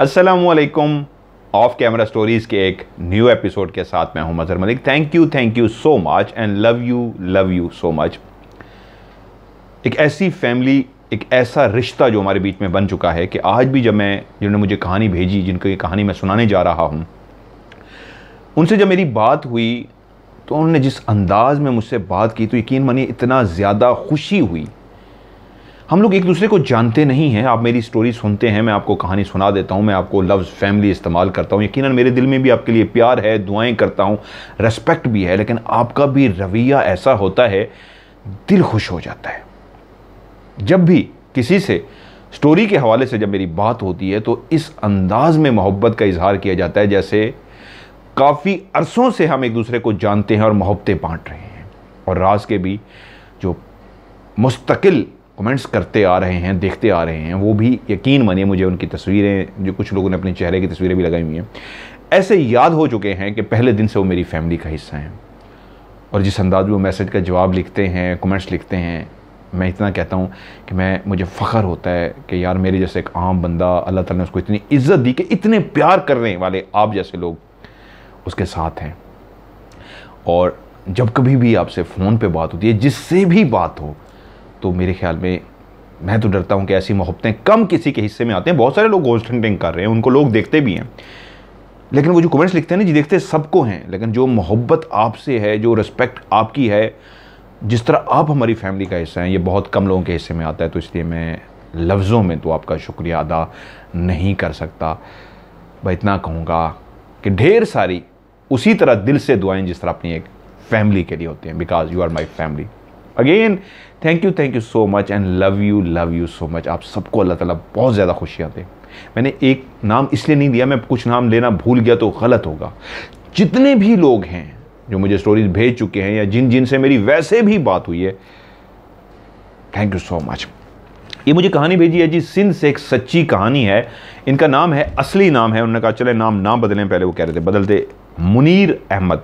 असलकुम of camera stories के एक न्यू एपिसोड के साथ मैं हूं Mazhar Malik thank you thank you so much and love you love you so much एक ऐसी फैमिली एक ऐसा रिश्ता जो हमारे बीच में बन चुका है कि आज भी जब मैं जिन्होंने मुझे कहानी भेजी जिनको ये कहानी मैं सुनाने जा रहा हूँ उनसे जब मेरी बात हुई तो उन्होंने जिस अंदाज़ में मुझसे बात की तो यकीन मानिए इतना ज़्यादा खुशी हुई हम लोग एक दूसरे को जानते नहीं हैं आप मेरी स्टोरी सुनते हैं मैं आपको कहानी सुना देता हूँ मैं आपको लफ्ज़ फैमिली इस्तेमाल करता हूँ यकीनन मेरे दिल में भी आपके लिए प्यार है दुआएं करता हूँ रेस्पेक्ट भी है लेकिन आपका भी रवैया ऐसा होता है दिल खुश हो जाता है जब भी किसी से स्टोरी के हवाले से जब मेरी बात होती है तो इस अंदाज में मोहब्बत का इजहार किया जाता है जैसे काफ़ी अरसों से हम एक दूसरे को जानते हैं और मोहब्बतें बांट रहे हैं और राज के भी जो मुस्तकिल कमेंट्स करते आ रहे हैं देखते आ रहे हैं वो भी यकीन मानिए मुझे उनकी तस्वीरें जो कुछ लोगों ने अपने चेहरे की तस्वीरें भी लगाई हुई हैं ऐसे याद हो चुके हैं कि पहले दिन से वो मेरी फैमिली का हिस्सा हैं और जिस अंदाज में वो मैसेज का जवाब लिखते हैं कमेंट्स लिखते हैं मैं इतना कहता हूँ कि मैं मुझे फ़ख्र होता है कि यार मेरे जैसे एक आम बंदा अल्लाह तला ने उसको इतनी इज्जत दी कि इतने प्यार करने वाले आप जैसे लोग उसके साथ हैं और जब कभी भी आपसे फ़ोन पे बात होती है जिससे भी बात हो तो मेरे ख्याल में मैं तो डरता हूँ कि ऐसी मोहब्बतें कम किसी के हिस्से में आते हैं बहुत सारे लोग गोस्ट हंटिंग कर रहे हैं उनको लोग देखते भी हैं लेकिन वो जो कमेंट्स लिखते हैं ना जी देखते सबको हैं लेकिन जो मोहब्बत आपसे है जो रिस्पेक्ट आपकी है जिस तरह आप हमारी फैमिली का हिस्सा हैं ये बहुत कम लोगों के हिस्से में आता है तो इसलिए मैं लफ्ज़ों में तो आपका शुक्रिया अदा नहीं कर सकता मैं इतना कहूँगा कि ढेर सारी उसी तरह दिल से दुआएं जिस तरह अपनी एक फैमिली के लिए होती हैं because you are my family again thank you thank you so much and love you love you so much आप सबको अल्लाह ताला बहुत ज़्यादा खुशियाँ दें मैंने एक नाम इसलिए नहीं दिया मैं कुछ नाम लेना भूल गया तो गलत होगा जितने भी लोग हैं जो मुझे स्टोरीज भेज चुके हैं या जिन जिन से मेरी वैसे भी बात हुई है थैंक यू सो मच ये मुझे कहानी भेजी है जी सिंध से एक सच्ची कहानी है इनका नाम है असली नाम है उन्होंने कहा चले नाम ना बदलें पहले वो कह रहे थे बदलते मुनीर अहमद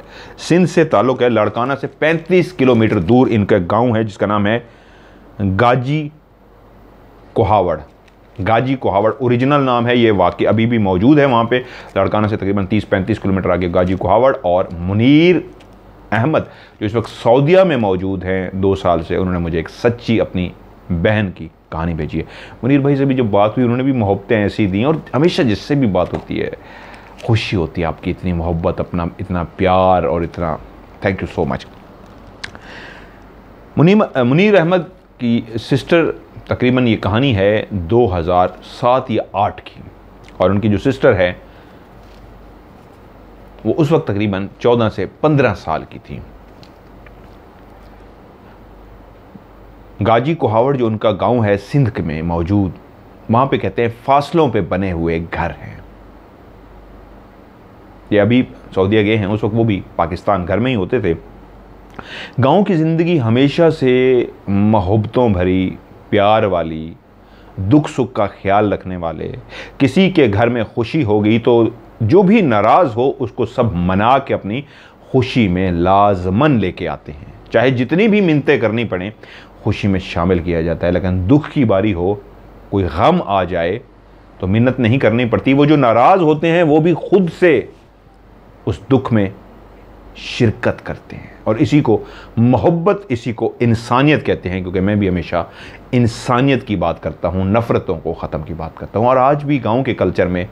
सिंध से ताल्लुक़ है लड़काना से 35 किलोमीटर दूर इनका गांव है जिसका नाम है गाजी कोहावड़ गाजी कोहावड़ ओरिजिनल नाम है ये वाकई अभी भी मौजूद है वहाँ पे लड़काना से तकरीबन 30-35 किलोमीटर आगे गाजी कोहावड़ और मुनीर अहमद जो इस वक्त सऊदिया में मौजूद हैं दो साल से उन्होंने मुझे एक सच्ची अपनी बहन की कहानी भेजी है मुनीर भाई से भी जब बात हुई उन्होंने भी मोहब्बतें ऐसी दी और हमेशा जिससे भी बात होती है खुशी होती है आपकी इतनी मोहब्बत अपना इतना प्यार और इतना थैंक यू सो मच मुनीम मुनीर अहमद की सिस्टर तकरीबन ये कहानी है 2007 या 8 की और उनकी जो सिस्टर है वो उस वक्त तकरीबन 14 से 15 साल की थी गाजी कोहावड़ जो उनका गांव है सिंध में मौजूद वहाँ पे कहते हैं फासलों पे बने हुए घर हैं ये अभी सऊदीया गए हैं उस वक्त वो भी पाकिस्तान घर में ही होते थे गांव की ज़िंदगी हमेशा से मोहब्बतों भरी प्यार वाली दुख सुख का ख्याल रखने वाले किसी के घर में खुशी हो गई तो जो भी नाराज़ हो उसको सब मना के अपनी खुशी में लाजमन लेके आते हैं चाहे जितनी भी मिनतें करनी पड़ें खुशी में शामिल किया जाता है लेकिन दुख की बारी हो कोई गम आ जाए तो मिन्नत नहीं करनी पड़ती वो जो नाराज़ होते हैं वो भी खुद से उस दुख में शिरकत करते हैं और इसी को मोहब्बत इसी को इंसानियत कहते हैं क्योंकि मैं भी हमेशा इंसानियत की बात करता हूँ नफ़रतों को ख़त्म की बात करता हूँ और आज भी गांव के कल्चर में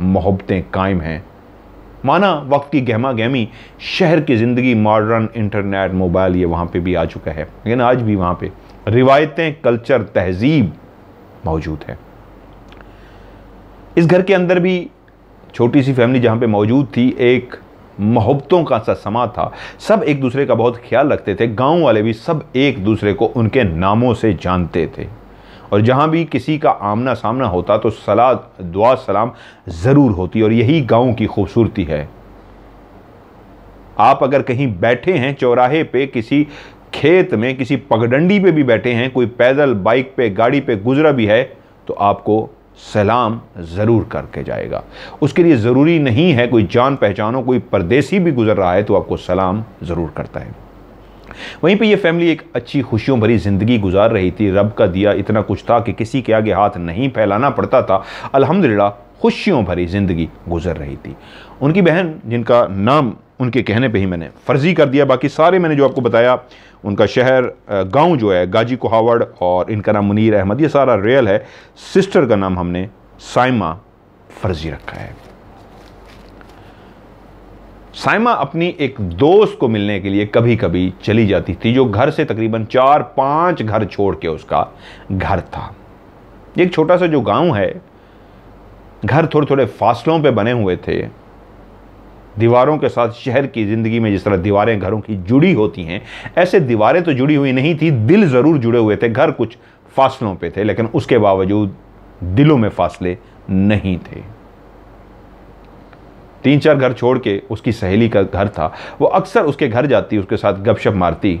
मोहब्बतें कायम हैं माना वक्त की गहमा गहमी शहर की ज़िंदगी मॉडर्न इंटरनेट मोबाइल ये वहाँ पे भी आ चुका है लेकिन आज भी वहाँ पे रिवायतें कल्चर तहजीब मौजूद है इस घर के अंदर भी छोटी सी फैमिली जहाँ पे मौजूद थी एक मोहब्बतों का सा समा था सब एक दूसरे का बहुत ख्याल रखते थे गांव वाले भी सब एक दूसरे को उनके नामों से जानते थे और जहाँ भी किसी का आमना सामना होता तो सलाह दुआ सलाम ज़रूर होती और यही गाँव की खूबसूरती है आप अगर कहीं बैठे हैं चौराहे पे किसी खेत में किसी पगडंडी पे भी बैठे हैं कोई पैदल बाइक पे गाड़ी पे गुजरा भी है तो आपको सलाम ज़रूर करके जाएगा उसके लिए ज़रूरी नहीं है कोई जान हो कोई परदेसी भी गुजर रहा है तो आपको सलाम ज़रूर करता है वहीं पे ये फैमिली एक अच्छी खुशियों भरी ज़िंदगी गुजार रही थी रब का दिया इतना कुछ था कि किसी के आगे हाथ नहीं फैलाना पड़ता था अल्हम्दुलिल्लाह खुशियों भरी ज़िंदगी गुजर रही थी उनकी बहन जिनका नाम उनके कहने पे ही मैंने फ़र्ज़ी कर दिया बाकी सारे मैंने जो आपको बताया उनका शहर गांव जो है गाजी कोहावड़ और इनका नाम मुनीर अहमद ये सारा रियल है सिस्टर का नाम हमने साइमा फ़र्ज़ी रखा है साइमा अपनी एक दोस्त को मिलने के लिए कभी कभी चली जाती थी जो घर से तकरीबन चार पाँच घर छोड़ के उसका घर था एक छोटा सा जो गांव है घर थोड़े थोड़े फासलों पे बने हुए थे दीवारों के साथ शहर की ज़िंदगी में जिस तरह दीवारें घरों की जुड़ी होती हैं ऐसे दीवारें तो जुड़ी हुई नहीं थी दिल ज़रूर जुड़े हुए थे घर कुछ फासलों पे थे लेकिन उसके बावजूद दिलों में फासले नहीं थे तीन चार घर छोड़ के उसकी सहेली का घर था वो अक्सर उसके घर जाती उसके साथ गपशप मारती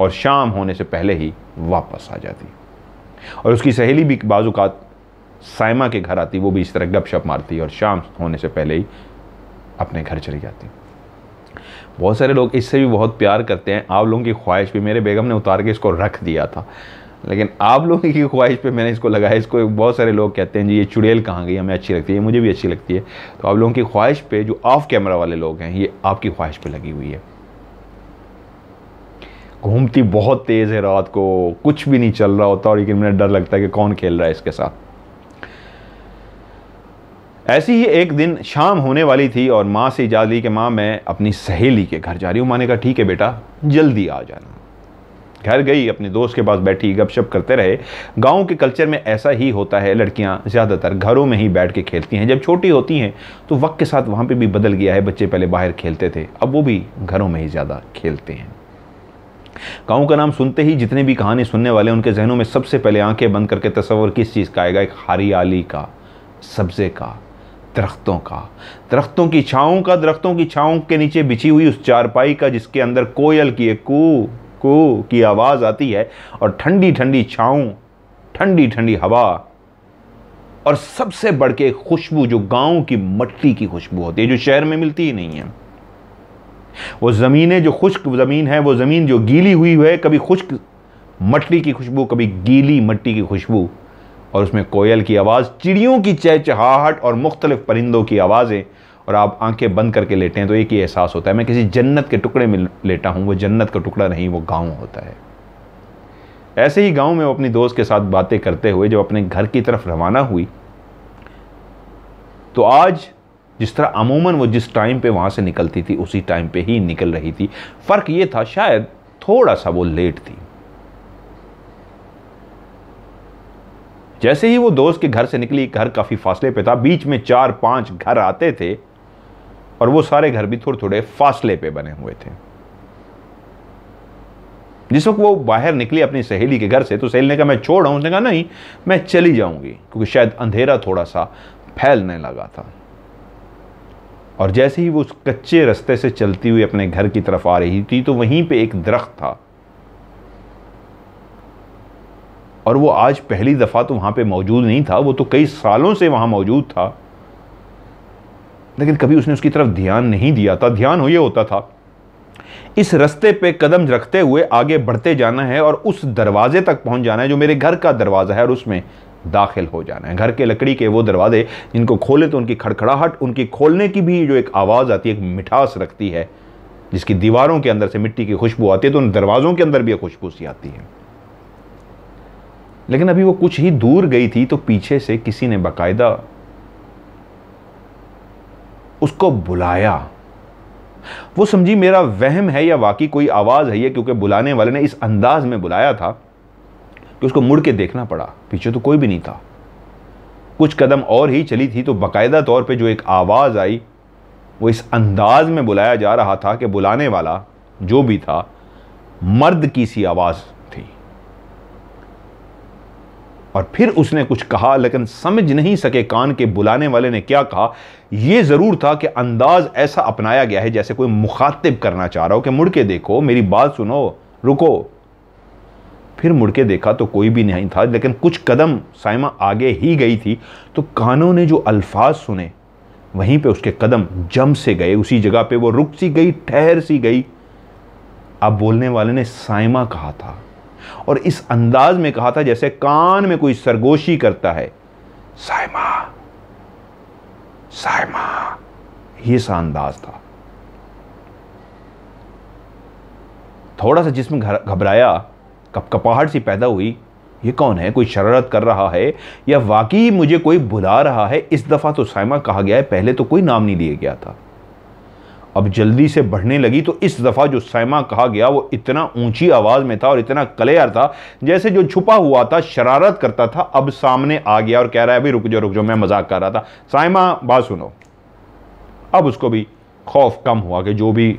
और शाम होने से पहले ही वापस आ जाती और उसकी सहेली भी बाजूकात साइमा के घर आती वो भी इस तरह गपशप मारती और शाम होने से पहले ही अपने घर चली जाती बहुत सारे लोग इससे भी बहुत प्यार करते हैं आप लोगों की ख्वाहिश भी मेरे बेगम ने उतार के इसको रख दिया था लेकिन आप लोगों की ख्वाहिश पे मैंने इसको लगाया इसको बहुत सारे लोग कहते हैं जी ये चुड़ैल कहाँ गई हमें अच्छी लगती है ये मुझे भी अच्छी लगती है तो आप लोगों की ख्वाहिश पे जो ऑफ कैमरा वाले लोग हैं ये आपकी ख्वाहिश पे लगी हुई है घूमती बहुत तेज़ है रात को कुछ भी नहीं चल रहा होता और लेकिन मुझे डर लगता है कि कौन खेल रहा है इसके साथ ऐसी ही एक दिन शाम होने वाली थी और माँ से इजाज़ ली कि माँ मैं अपनी सहेली के घर जा रही हूँ माँ ने कहा ठीक है बेटा जल्दी आ जाना घर गई अपने दोस्त के पास बैठी गपशप करते रहे गांव के कल्चर में ऐसा ही होता है लड़कियां ज़्यादातर घरों में ही बैठ के खेलती हैं जब छोटी होती हैं तो वक्त के साथ वहाँ पर भी बदल गया है बच्चे पहले बाहर खेलते थे अब वो भी घरों में ही ज़्यादा खेलते हैं गाँव का नाम सुनते ही जितने भी कहानी सुनने वाले उनके जहनों में सबसे पहले आंखें बंद करके तस्वर किस चीज़ का आएगा एक हरियाली का सब्ज़े का दरख्तों का दरख्तों की छाँव का दरख्तों की छाँव के नीचे बिछी हुई उस चारपाई का जिसके अंदर कोयल की एक कू कू की आवाज़ आती है और ठंडी ठंडी छाँव ठंडी ठंडी हवा और सबसे बढ़ के खुशबू जो गांव की मट्टी की खुशबू होती है जो शहर में मिलती ही नहीं है वो ज़मीनें जो खुश्क ज़मीन है वो ज़मीन जो गीली हुई है कभी खुश्क मट्टी की खुशबू कभी गीली मट्टी की खुशबू और उसमें कोयल की आवाज़ चिड़ियों की चहचहाहट और मुख्तलिफ परिंदों की आवाज़ें और आप आंखें बंद करके लेटे हैं तो एक ही एहसास होता है मैं किसी जन्नत के टुकड़े में लेटा हूँ वो जन्नत का टुकड़ा नहीं वो गाँव होता है ऐसे ही गांव में वो अपनी दोस्त के साथ बातें करते हुए जब अपने घर की तरफ रवाना हुई तो आज जिस तरह अमूमन वो जिस टाइम पे वहाँ से निकलती थी उसी टाइम पे ही निकल रही थी फ़र्क ये था शायद थोड़ा सा वो लेट थी जैसे ही वो दोस्त के घर से निकली घर काफ़ी फासले पे था बीच में चार पांच घर आते थे और वो सारे घर भी थोड़े थोड़े फासले पे बने हुए थे जिस वक्त वो बाहर निकली अपनी सहेली के घर से तो सहेली ने कहा मैं छोड़ हूँ उसने कहा नहीं मैं चली जाऊँगी क्योंकि शायद अंधेरा थोड़ा सा फैलने लगा था और जैसे ही वो उस कच्चे रास्ते से चलती हुई अपने घर की तरफ आ रही थी तो वहीं पे एक दरख्त था और वो आज पहली दफ़ा तो वहाँ पे मौजूद नहीं था वो तो कई सालों से वहाँ मौजूद था लेकिन कभी उसने उसकी तरफ ध्यान नहीं दिया था ध्यान हो ये होता था इस रस्ते पे कदम रखते हुए आगे बढ़ते जाना है और उस दरवाजे तक पहुंच जाना है जो मेरे घर का दरवाज़ा है और उसमें दाखिल हो जाना है घर के लकड़ी के वो दरवाजे जिनको खोले तो उनकी खड़खड़ाहट उनकी खोलने की भी जो एक आवाज़ आती है एक मिठास रखती है जिसकी दीवारों के अंदर से मिट्टी की खुशबू आती है तो उन दरवाज़ों के अंदर भी एक खुशबू सी आती है लेकिन अभी वो कुछ ही दूर गई थी तो पीछे से किसी ने बकायदा उसको बुलाया वो समझी मेरा वहम है या वाकई कोई आवाज़ है या क्योंकि बुलाने वाले ने इस अंदाज में बुलाया था कि उसको मुड़ के देखना पड़ा पीछे तो कोई भी नहीं था कुछ कदम और ही चली थी तो बाकायदा तौर पे जो एक आवाज़ आई वो इस अंदाज में बुलाया जा रहा था कि बुलाने वाला जो भी था मर्द की सी आवाज़ और फिर उसने कुछ कहा लेकिन समझ नहीं सके कान के बुलाने वाले ने क्या कहा यह ज़रूर था कि अंदाज़ ऐसा अपनाया गया है जैसे कोई मुखातिब करना चाह रहा हो कि मुड़ के देखो मेरी बात सुनो रुको फिर मुड़के देखा तो कोई भी नहीं था लेकिन कुछ कदम साइमा आगे ही गई थी तो कानों ने जो अल्फाज सुने वहीं पे उसके कदम जम से गए उसी जगह पे वो रुक सी गई ठहर सी गई अब बोलने वाले ने साइमा कहा था और इस अंदाज में कहा था जैसे कान में कोई सरगोशी करता है साइमा साइमा ये सा अंदाज था थोड़ा सा जिसम घबराया कपकपाहट सी पैदा हुई ये कौन है कोई शरारत कर रहा है या वाकई मुझे कोई बुला रहा है इस दफ़ा तो साइमा कहा गया है पहले तो कोई नाम नहीं लिया गया था अब जल्दी से बढ़ने लगी तो इस दफ़ा जो सैमा कहा गया वो इतना ऊंची आवाज़ में था और इतना कलेयर था जैसे जो छुपा हुआ था शरारत करता था अब सामने आ गया और कह रहा है अभी रुक जाओ रुक जाओ मैं मजाक कर रहा था साइमा बात सुनो अब उसको भी खौफ कम हुआ कि जो भी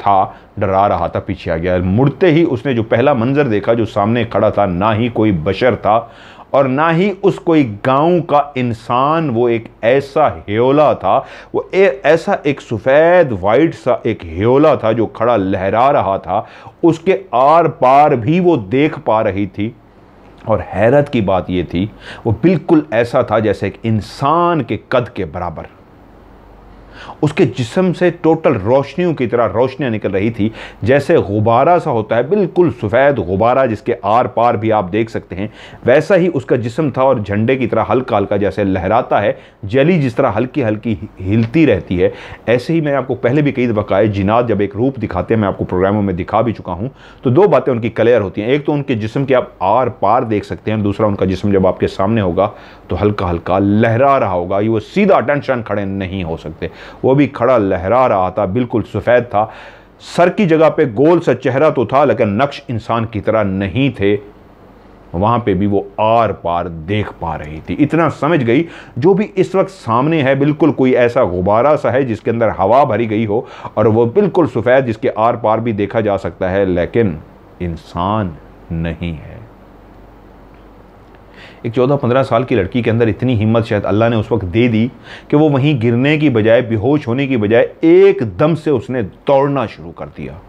था डरा रहा था पीछे आ गया मुड़ते ही उसने जो पहला मंजर देखा जो सामने खड़ा था ना ही कोई बशर था और ना ही उस कोई गांव का इंसान वो एक ऐसा हेोला था वो ए, ऐसा एक सफ़ेद वाइट सा एक हेोला था जो खड़ा लहरा रहा था उसके आर पार भी वो देख पा रही थी और हैरत की बात ये थी वो बिल्कुल ऐसा था जैसे एक इंसान के कद के बराबर उसके जिसम से टोटल रोशनियों की तरह रोशनियाँ निकल रही थी जैसे गुब्बारा सा होता है बिल्कुल सफ़ेद गुब्बारा जिसके आर पार भी आप देख सकते हैं वैसा ही उसका जिसम था और झंडे की तरह हल्का हल्का जैसे लहराता है जली जिस तरह हल्की हल्की हिलती रहती है ऐसे ही मैंने आपको पहले भी कई दफ़ा कहा जिनात जब एक रूप दिखाते हैं मैं आपको प्रोग्रामों में दिखा भी चुका हूँ तो दो बातें उनकी क्लियर होती हैं एक तो उनके जिसम के आप आर पार देख सकते हैं दूसरा उनका जिसम जब आपके सामने होगा तो हल्का हल्का लहरा रहा होगा ये वो सीधा टेंशन खड़े नहीं हो सकते वो भी खड़ा लहरा रहा था बिल्कुल सफ़ेद था सर की जगह पे गोल सा चेहरा तो था लेकिन नक्श इंसान की तरह नहीं थे वहाँ पे भी वो आर पार देख पा रही थी इतना समझ गई जो भी इस वक्त सामने है बिल्कुल कोई ऐसा गुब्बारा सा है जिसके अंदर हवा भरी गई हो और वो बिल्कुल सफ़ेद जिसके आर पार भी देखा जा सकता है लेकिन इंसान नहीं है एक चौदह पंद्रह साल की लड़की के अंदर इतनी हिम्मत शायद अल्लाह ने उस वक्त दे दी कि वो वहीं गिरने की बजाय बेहोश होने की बजाय एकदम से उसने दौड़ना शुरू कर दिया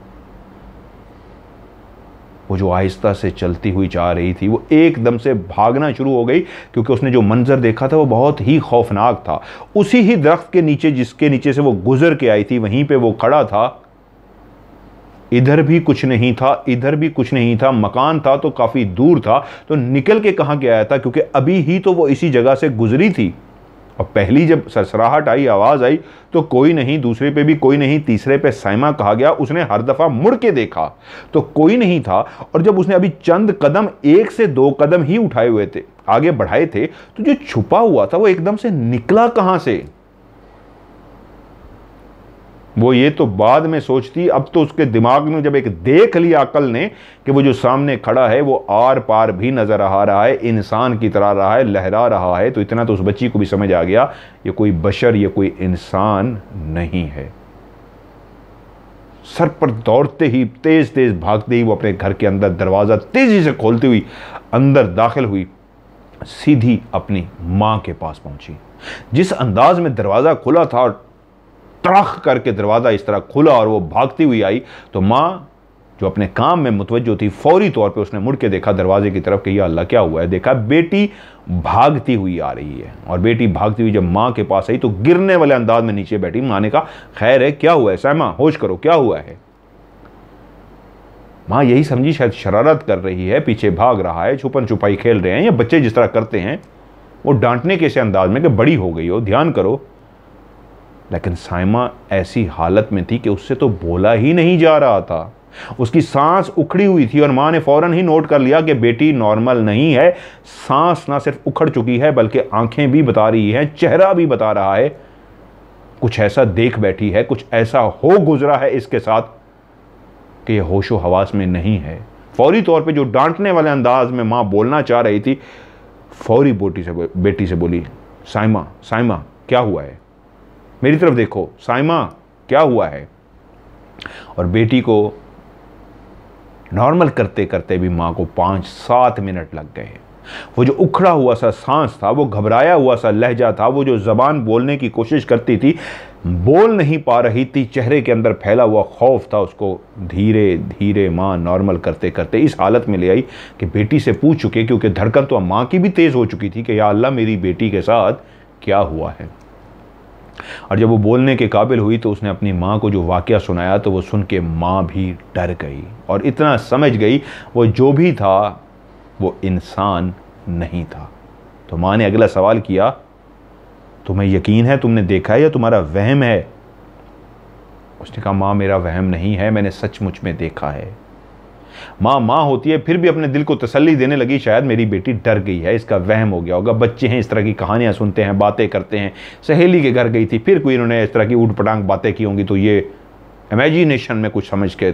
वो जो आहिस्ता से चलती हुई जा रही थी वो एकदम से भागना शुरू हो गई क्योंकि उसने जो मंज़र देखा था वो बहुत ही खौफनाक था उसी ही दरख्त के नीचे जिसके नीचे से वो गुज़र के आई थी वहीं पे वो खड़ा था इधर भी कुछ नहीं था इधर भी कुछ नहीं था मकान था तो काफ़ी दूर था तो निकल के कहाँ गया था क्योंकि अभी ही तो वो इसी जगह से गुजरी थी और पहली जब सरसराहट आई आवाज़ आई तो कोई नहीं दूसरे पे भी कोई नहीं तीसरे पे साइमा कहा गया उसने हर दफ़ा मुड़ के देखा तो कोई नहीं था और जब उसने अभी चंद कदम एक से दो कदम ही उठाए हुए थे आगे बढ़ाए थे तो जो छुपा हुआ था वो एकदम से निकला कहाँ से वो ये तो बाद में सोचती अब तो उसके दिमाग में जब एक देख लिया अकल ने कि वो जो सामने खड़ा है वो आर पार भी नज़र आ रहा है इंसान की तरह रहा है लहरा रहा है तो इतना तो उस बच्ची को भी समझ आ गया ये कोई बशर ये कोई इंसान नहीं है सर पर दौड़ते ही तेज़ तेज़ भागते ही वो अपने घर के अंदर दरवाज़ा तेज़ी से खोलती हुई अंदर दाखिल हुई सीधी अपनी मां के पास पहुंची जिस अंदाज में दरवाज़ा खुला था और तड़ख करके दरवाज़ा इस तरह खुला और वो भागती हुई आई तो माँ जो अपने काम में मुतवजो थी फौरी तौर पे उसने मुड़ के देखा दरवाजे की तरफ कि यह अल्लाह क्या हुआ है देखा बेटी भागती हुई आ रही है और बेटी भागती हुई जब माँ के पास आई तो गिरने वाले अंदाज में नीचे बैठी माँ ने कहा खैर है क्या हुआ है सैमा होश करो क्या हुआ है माँ यही समझी शायद शरारत कर रही है पीछे भाग रहा है छुपन छुपाई खेल रहे हैं या बच्चे जिस तरह करते हैं वो डांटने के से अंदाज में कि बड़ी हो गई हो ध्यान करो लेकिन साइमा ऐसी हालत में थी कि उससे तो बोला ही नहीं जा रहा था उसकी सांस उखड़ी हुई थी और माँ ने फ़ौरन ही नोट कर लिया कि बेटी नॉर्मल नहीं है सांस ना सिर्फ उखड़ चुकी है बल्कि आंखें भी बता रही हैं चेहरा भी बता रहा है कुछ ऐसा देख बैठी है कुछ ऐसा हो गुजरा है इसके साथ कि यह होशो हवास में नहीं है फौरी तौर पे जो डांटने वाले अंदाज में माँ बोलना चाह रही थी फौरी बोटी से बेटी से बोली साइमा साइमा क्या हुआ है मेरी तरफ देखो साइमा क्या हुआ है और बेटी को नॉर्मल करते करते भी माँ को पाँच सात मिनट लग गए वो जो उखड़ा हुआ सा सांस था वो घबराया हुआ सा लहजा था वो जो ज़बान बोलने की कोशिश करती थी बोल नहीं पा रही थी चेहरे के अंदर फैला हुआ खौफ था उसको धीरे धीरे माँ नॉर्मल करते करते इस हालत में ले आई कि बेटी से पूछ चुके क्योंकि धड़कन तो माँ की भी तेज़ हो चुकी थी कि या अल्लाह मेरी बेटी के साथ क्या हुआ है और जब वो बोलने के काबिल हुई तो उसने अपनी माँ को जो वाक़ सुनाया तो वो सुन के माँ भी डर गई और इतना समझ गई वो जो भी था वो इंसान नहीं था तो माँ ने अगला सवाल किया तुम्हें यकीन है तुमने देखा है या तुम्हारा वहम है उसने कहा माँ मेरा वहम नहीं है मैंने सचमुच में देखा है माँ माँ होती है फिर भी अपने दिल को तसल्ली देने लगी शायद मेरी बेटी डर गई है इसका वहम हो गया होगा बच्चे हैं इस तरह की कहानियाँ सुनते हैं बातें करते हैं सहेली के घर गई थी फिर कोई इन्होंने इस तरह की ऊट पटांग बातें की होंगी तो ये इमेजिनेशन में कुछ समझ के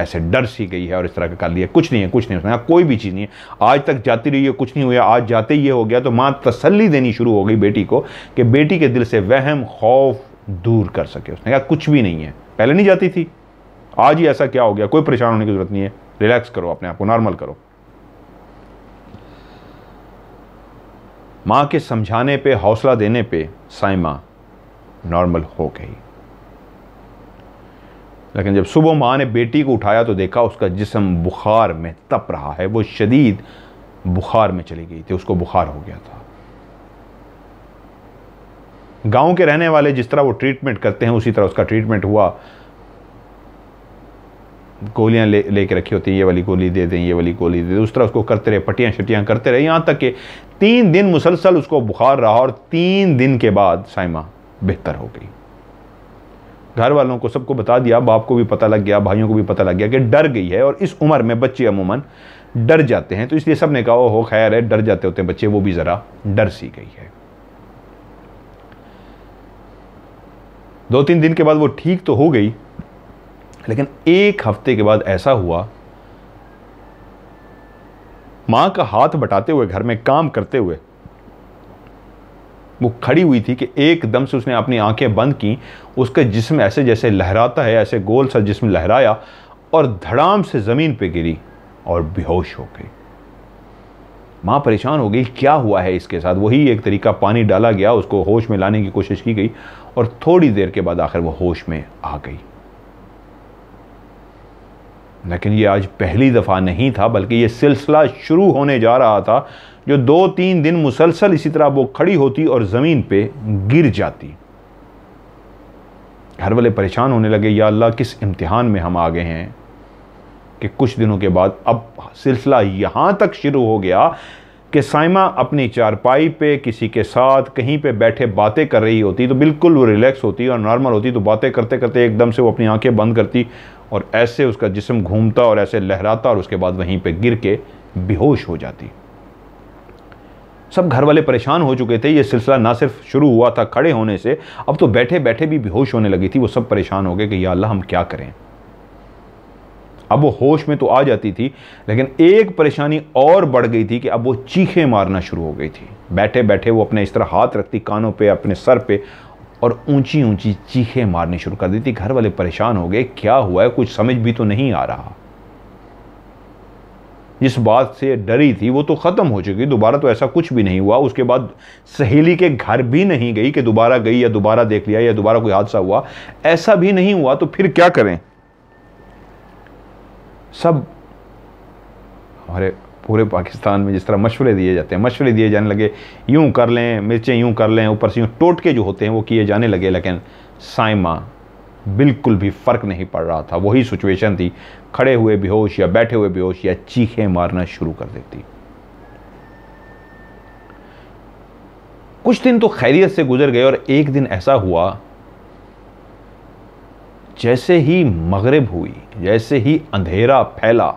ऐसे डर सी गई है और इस तरह का कर लिया कुछ नहीं है कुछ नहीं उसने कोई भी चीज़ नहीं है आज तक जाती रही है कुछ नहीं हुआ आज जाते ही ये हो गया तो माँ तसल्ली देनी शुरू हो गई बेटी को कि बेटी के दिल से वहम खौफ दूर कर सके उसने कहा कुछ भी नहीं है पहले नहीं जाती थी आज ही ऐसा क्या हो गया कोई परेशान होने की जरूरत नहीं है रिलैक्स करो अपने आप को नॉर्मल करो मां के समझाने पे हौसला देने पे साइमा नॉर्मल हो गई लेकिन जब सुबह मां ने बेटी को उठाया तो देखा उसका जिसम बुखार में तप रहा है वो शदीद बुखार में चली गई थी उसको बुखार हो गया था गांव के रहने वाले जिस तरह वो ट्रीटमेंट करते हैं उसी तरह उसका ट्रीटमेंट हुआ गोलियां ले लेके रखी होती है ये वाली गोली दे दें ये वाली गोली दे दें उस तरह उसको करते रहे पटियाँ शटियाँ करते रहे यहाँ तक कि तीन दिन मुसलसल उसको बुखार रहा और तीन दिन के बाद साइमा बेहतर हो गई घर वालों को सबको बता दिया बाप को भी पता लग गया भाइयों को भी पता लग गया कि डर गई है और इस उम्र में बच्चे अमूमन डर जाते हैं तो इसलिए सब ने कहा हो खैर है डर जाते होते हैं बच्चे वो भी ज़रा डर सी गई है दो तीन दिन के बाद वो ठीक तो हो गई लेकिन एक हफ्ते के बाद ऐसा हुआ माँ का हाथ बटाते हुए घर में काम करते हुए वो खड़ी हुई थी कि एकदम से उसने अपनी आंखें बंद की उसके जिसम ऐसे जैसे लहराता है ऐसे गोल सा जिसम लहराया और धड़ाम से ज़मीन पे गिरी और बेहोश हो गई माँ परेशान हो गई क्या हुआ है इसके साथ वही एक तरीका पानी डाला गया उसको होश में लाने की कोशिश की गई और थोड़ी देर के बाद आखिर वो होश में आ गई लेकिन ये आज पहली दफ़ा नहीं था बल्कि ये सिलसिला शुरू होने जा रहा था जो दो तीन दिन मुसलसल इसी तरह वो खड़ी होती और ज़मीन पे गिर जाती घर वाले परेशान होने लगे या अल्लाह किस इम्तिहान में हम आ गए हैं कि कुछ दिनों के बाद अब सिलसिला यहाँ तक शुरू हो गया कि साइमा अपनी चारपाई पे किसी के साथ कहीं पे बैठे बातें कर रही होती तो बिल्कुल वो रिलैक्स होती और नॉर्मल होती तो बातें करते करते एकदम से वो अपनी आंखें बंद करती और ऐसे उसका जिसम घूमता और ऐसे लहराता और उसके बाद वहीं पे गिर के बेहोश हो जाती सब घर वाले परेशान हो चुके थे ये सिलसिला ना सिर्फ शुरू हुआ था खड़े होने से अब तो बैठे बैठे भी बेहोश होने लगी थी वो सब परेशान हो गए कि या अल्लाह हम क्या करें अब वो होश में तो आ जाती थी लेकिन एक परेशानी और बढ़ गई थी कि अब वो चीखें मारना शुरू हो गई थी बैठे बैठे वो अपने इस तरह हाथ रखती कानों पे अपने सर पे और ऊंची ऊंची चीखें मारने शुरू कर दी थी घर वाले परेशान हो गए क्या हुआ है कुछ समझ भी तो नहीं आ रहा जिस बात से डरी थी वो तो ख़त्म हो चुकी दोबारा तो ऐसा कुछ भी नहीं हुआ उसके बाद सहेली के घर भी नहीं गई कि दोबारा गई या दोबारा देख लिया या दोबारा कोई हादसा हुआ ऐसा भी नहीं हुआ तो फिर क्या करें सब हमारे पूरे पाकिस्तान में जिस तरह मशवरे दिए जाते हैं मशवरे दिए जाने लगे यूं कर लें मिर्चें यूं कर लें ऊपर से यूँ टोटके जो होते हैं वो किए जाने लगे लेकिन साइमा बिल्कुल भी फ़र्क नहीं पड़ रहा था वही सिचुएशन थी खड़े हुए बेहोश या बैठे हुए बेहोश या चीखें मारना शुरू कर देती कुछ दिन तो खैरियत से गुजर गए और एक दिन ऐसा हुआ जैसे ही मगरिब हुई जैसे ही अंधेरा फैला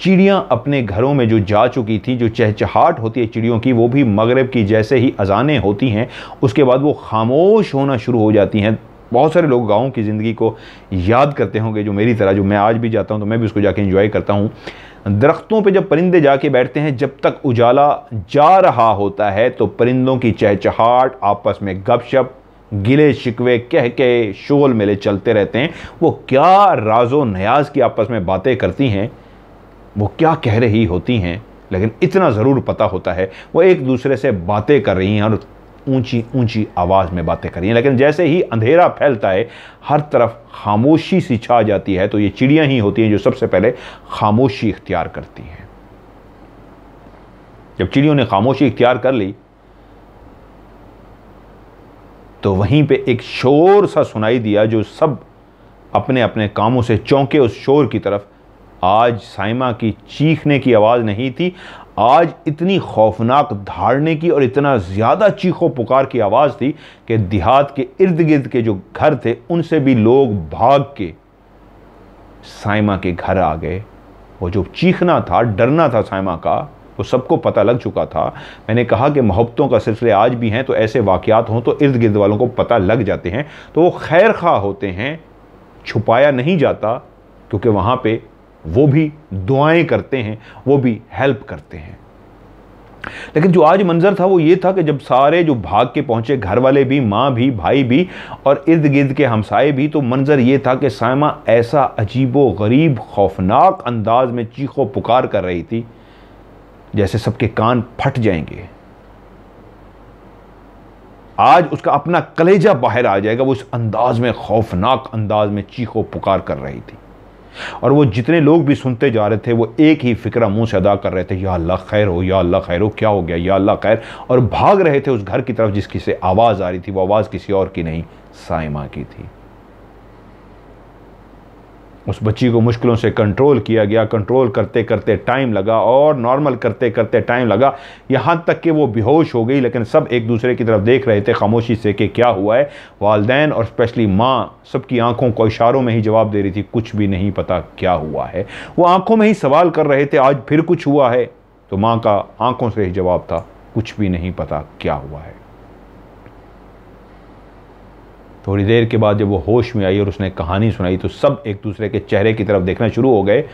चिड़ियाँ अपने घरों में जो जा चुकी थी जो चहचहाट होती है चिड़ियों की वो भी मगरब की जैसे ही अजानें होती हैं उसके बाद वो खामोश होना शुरू हो जाती हैं बहुत सारे लोग गाँव की ज़िंदगी को याद करते होंगे जो मेरी तरह जो मैं आज भी जाता हूँ तो मैं भी उसको जाके इंजॉय करता हूँ दरख्तों पे जब परिंदे जाके बैठते हैं जब तक उजाला जा रहा होता है तो परिंदों की चहचहाट आपस में गपशप गिले शिकवे कह के शोल मेले चलते रहते हैं वो क्या राजो नयाज की आपस में बातें करती हैं वो क्या कह रही होती हैं लेकिन इतना ज़रूर पता होता है वो एक दूसरे से बातें कर रही हैं और ऊंची ऊंची आवाज़ में बातें कर रही हैं लेकिन जैसे ही अंधेरा फैलता है हर तरफ खामोशी सी छा जाती है तो ये चिड़ियाँ ही होती हैं जो सबसे पहले खामोशी इख्तियार करती हैं जब चिड़ियों ने खामोशी इख्तियार कर ली तो वहीं पे एक शोर सा सुनाई दिया जो सब अपने अपने कामों से चौंके उस शोर की तरफ आज साइमा की चीखने की आवाज़ नहीं थी आज इतनी खौफनाक धाड़ने की और इतना ज़्यादा चीखों पुकार की आवाज़ थी कि देहात के इर्द गिर्द के जो घर थे उनसे भी लोग भाग के साइमा के घर आ गए वो जो चीखना था डरना था साइमा का वो सबको पता लग चुका था मैंने कहा कि मोहब्बतों का सिलसिले आज भी हैं तो ऐसे वाक़ात हों तो इर्द गिर्द वालों को पता लग जाते हैं तो वो खैर खा होते हैं छुपाया नहीं जाता क्योंकि वहाँ पे वो भी दुआएं करते हैं वो भी हेल्प करते हैं लेकिन जो आज मंजर था वो ये था कि जब सारे जो भाग के पहुंचे घर वाले भी माँ भी भाई भी और इर्द गिर्द के हमसाए भी तो मंजर ये था कि सायमा ऐसा अजीबो गरीब खौफनाक अंदाज में चीखो पुकार कर रही थी जैसे सबके कान फट जाएंगे आज उसका अपना कलेजा बाहर आ जाएगा वो इस अंदाज में खौफनाक अंदाज में चीखो पुकार कर रही थी और वो जितने लोग भी सुनते जा रहे थे वो एक ही फिक्र मुंह से अदा कर रहे थे या अल्लाह खैर हो या अल्लाह खैर हो क्या हो गया या अल्लाह खैर और भाग रहे थे उस घर की तरफ जिसकी से आवाज़ आ रही थी वो आवाज़ किसी और की नहीं साइमा की थी उस बच्ची को मुश्किलों से कंट्रोल किया गया कंट्रोल करते करते टाइम लगा और नॉर्मल करते करते टाइम लगा यहाँ तक कि वो बेहोश हो गई लेकिन सब एक दूसरे की तरफ देख रहे थे खामोशी से कि क्या हुआ है वालदेन और स्पेशली माँ सबकी आंखों को इशारों में ही जवाब दे रही थी कुछ भी नहीं पता क्या हुआ है वो आंखों में ही सवाल कर रहे थे आज फिर कुछ हुआ है तो माँ का आंखों से ही जवाब था कुछ भी नहीं पता क्या हुआ है थोड़ी देर के बाद जब वो होश में आई और उसने कहानी सुनाई तो सब एक दूसरे के चेहरे की तरफ देखना शुरू हो गए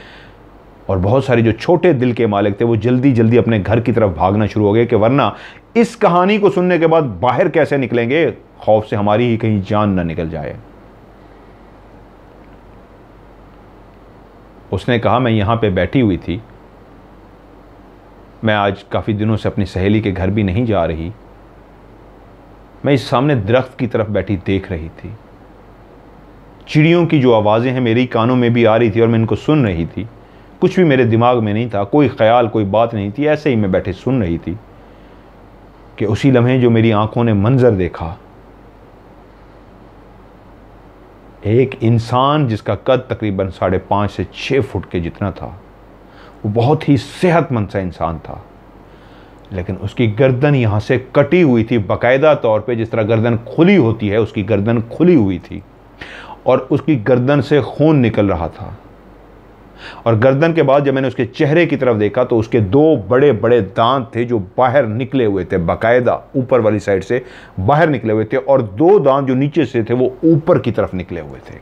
और बहुत सारे जो छोटे दिल के मालिक थे वो जल्दी जल्दी अपने घर की तरफ भागना शुरू हो गए कि वरना इस कहानी को सुनने के बाद बाहर कैसे निकलेंगे खौफ से हमारी ही कहीं जान ना निकल जाए उसने कहा मैं यहाँ पे बैठी हुई थी मैं आज काफ़ी दिनों से अपनी सहेली के घर भी नहीं जा रही मैं इस सामने दरख्त की तरफ बैठी देख रही थी चिड़ियों की जो आवाज़ें हैं मेरी कानों में भी आ रही थी और मैं इनको सुन रही थी कुछ भी मेरे दिमाग में नहीं था कोई ख्याल कोई बात नहीं थी ऐसे ही मैं बैठे सुन रही थी कि उसी लम्हे जो मेरी आंखों ने मंज़र देखा एक इंसान जिसका कद तकरीबन साढ़े पाँच से छः फुट के जितना था वो बहुत ही सेहतमंद सा इंसान था लेकिन उसकी गर्दन यहाँ से कटी हुई थी बाकायदा तौर पे जिस तरह गर्दन खुली होती है उसकी गर्दन खुली हुई थी और उसकी गर्दन से खून निकल रहा था और गर्दन के बाद जब मैंने उसके चेहरे की तरफ देखा तो उसके दो बड़े बड़े दांत थे जो बाहर निकले हुए थे बाकायदा ऊपर वाली साइड से बाहर निकले हुए थे और दो दांत जो नीचे से थे वो ऊपर की तरफ निकले हुए थे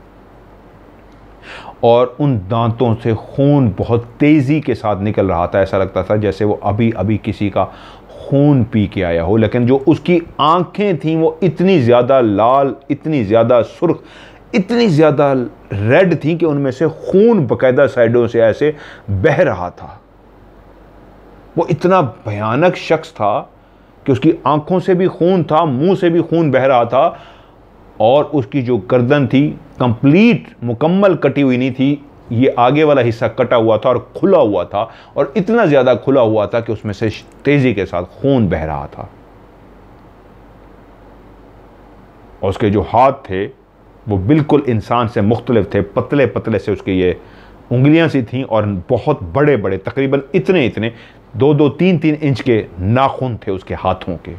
और उन दांतों से खून बहुत तेज़ी के साथ निकल रहा था ऐसा लगता था जैसे वो अभी अभी किसी का खून पी के आया हो लेकिन जो उसकी आंखें थीं वो इतनी ज़्यादा लाल इतनी ज़्यादा सुर्ख इतनी ज़्यादा रेड थी कि उनमें से खून बाकायदा साइडों से ऐसे बह रहा था वो इतना भयानक शख्स था कि उसकी आंखों से भी खून था मुंह से भी खून बह रहा था और उसकी जो गर्दन थी कंप्लीट मुकम्मल कटी हुई नहीं थी ये आगे वाला हिस्सा कटा हुआ था और खुला हुआ था और इतना ज़्यादा खुला हुआ था कि उसमें से तेज़ी के साथ खून बह रहा था और उसके जो हाथ थे वो बिल्कुल इंसान से मुख्तलिफ थे पतले पतले से उसके ये उंगलियां सी थीं और बहुत बड़े बड़े तकरीबन इतने इतने दो दो तीन तीन इंच के नाखून थे उसके हाथों के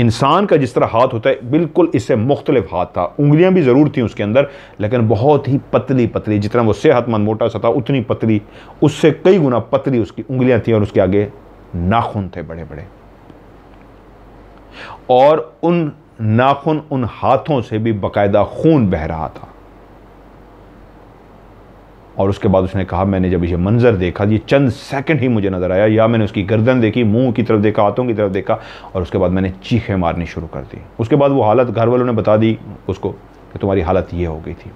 इंसान का जिस तरह हाथ होता है बिल्कुल इससे मुख्तलिफ हाथ था उंगलियां भी ज़रूर थी उसके अंदर लेकिन बहुत ही पतली पतली जितना वो सेहतमंद मोटा सा था उतनी पतली उससे कई गुना पतली उसकी उंगलियां थी और उसके आगे नाखून थे बड़े बड़े और उन नाखून उन हाथों से भी बाकायदा खून बह रहा था और उसके बाद उसने कहा मैंने जब ये मंज़र देखा ये चंद सेकंड ही मुझे नज़र आया या मैंने उसकी गर्दन देखी मुंह की तरफ देखा हाथों की तरफ देखा और उसके बाद मैंने चीखें मारनी शुरू कर दी उसके बाद वो हालत घर वालों ने बता दी उसको कि तुम्हारी हालत ये हो गई थी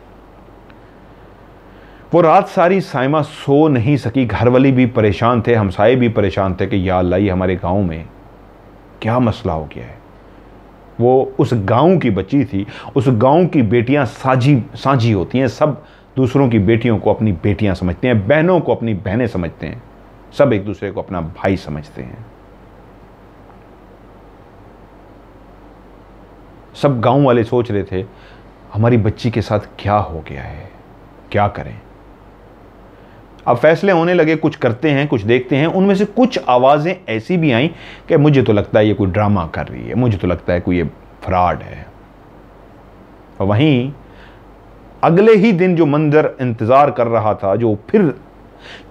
वो रात सारी साइमा सो नहीं सकी घर वाली भी परेशान थे हमसाए भी परेशान थे कि या अल्लाह हमारे गाँव में क्या मसला हो गया है वो उस गांव की बच्ची थी उस गांव की बेटियां साझी साझी होती हैं सब दूसरों की बेटियों को अपनी बेटियां समझते हैं बहनों को अपनी बहनें समझते हैं सब एक दूसरे को अपना भाई समझते हैं सब गांव वाले सोच रहे थे हमारी बच्ची के साथ क्या हो गया है क्या करें अब फैसले होने लगे कुछ करते हैं कुछ देखते हैं उनमें से कुछ आवाज़ें ऐसी भी आई कि मुझे तो लगता है ये कोई ड्रामा कर रही है मुझे तो लगता है कोई ये फ्रॉड है वहीं अगले ही दिन जो मंजर इंतज़ार कर रहा था जो फिर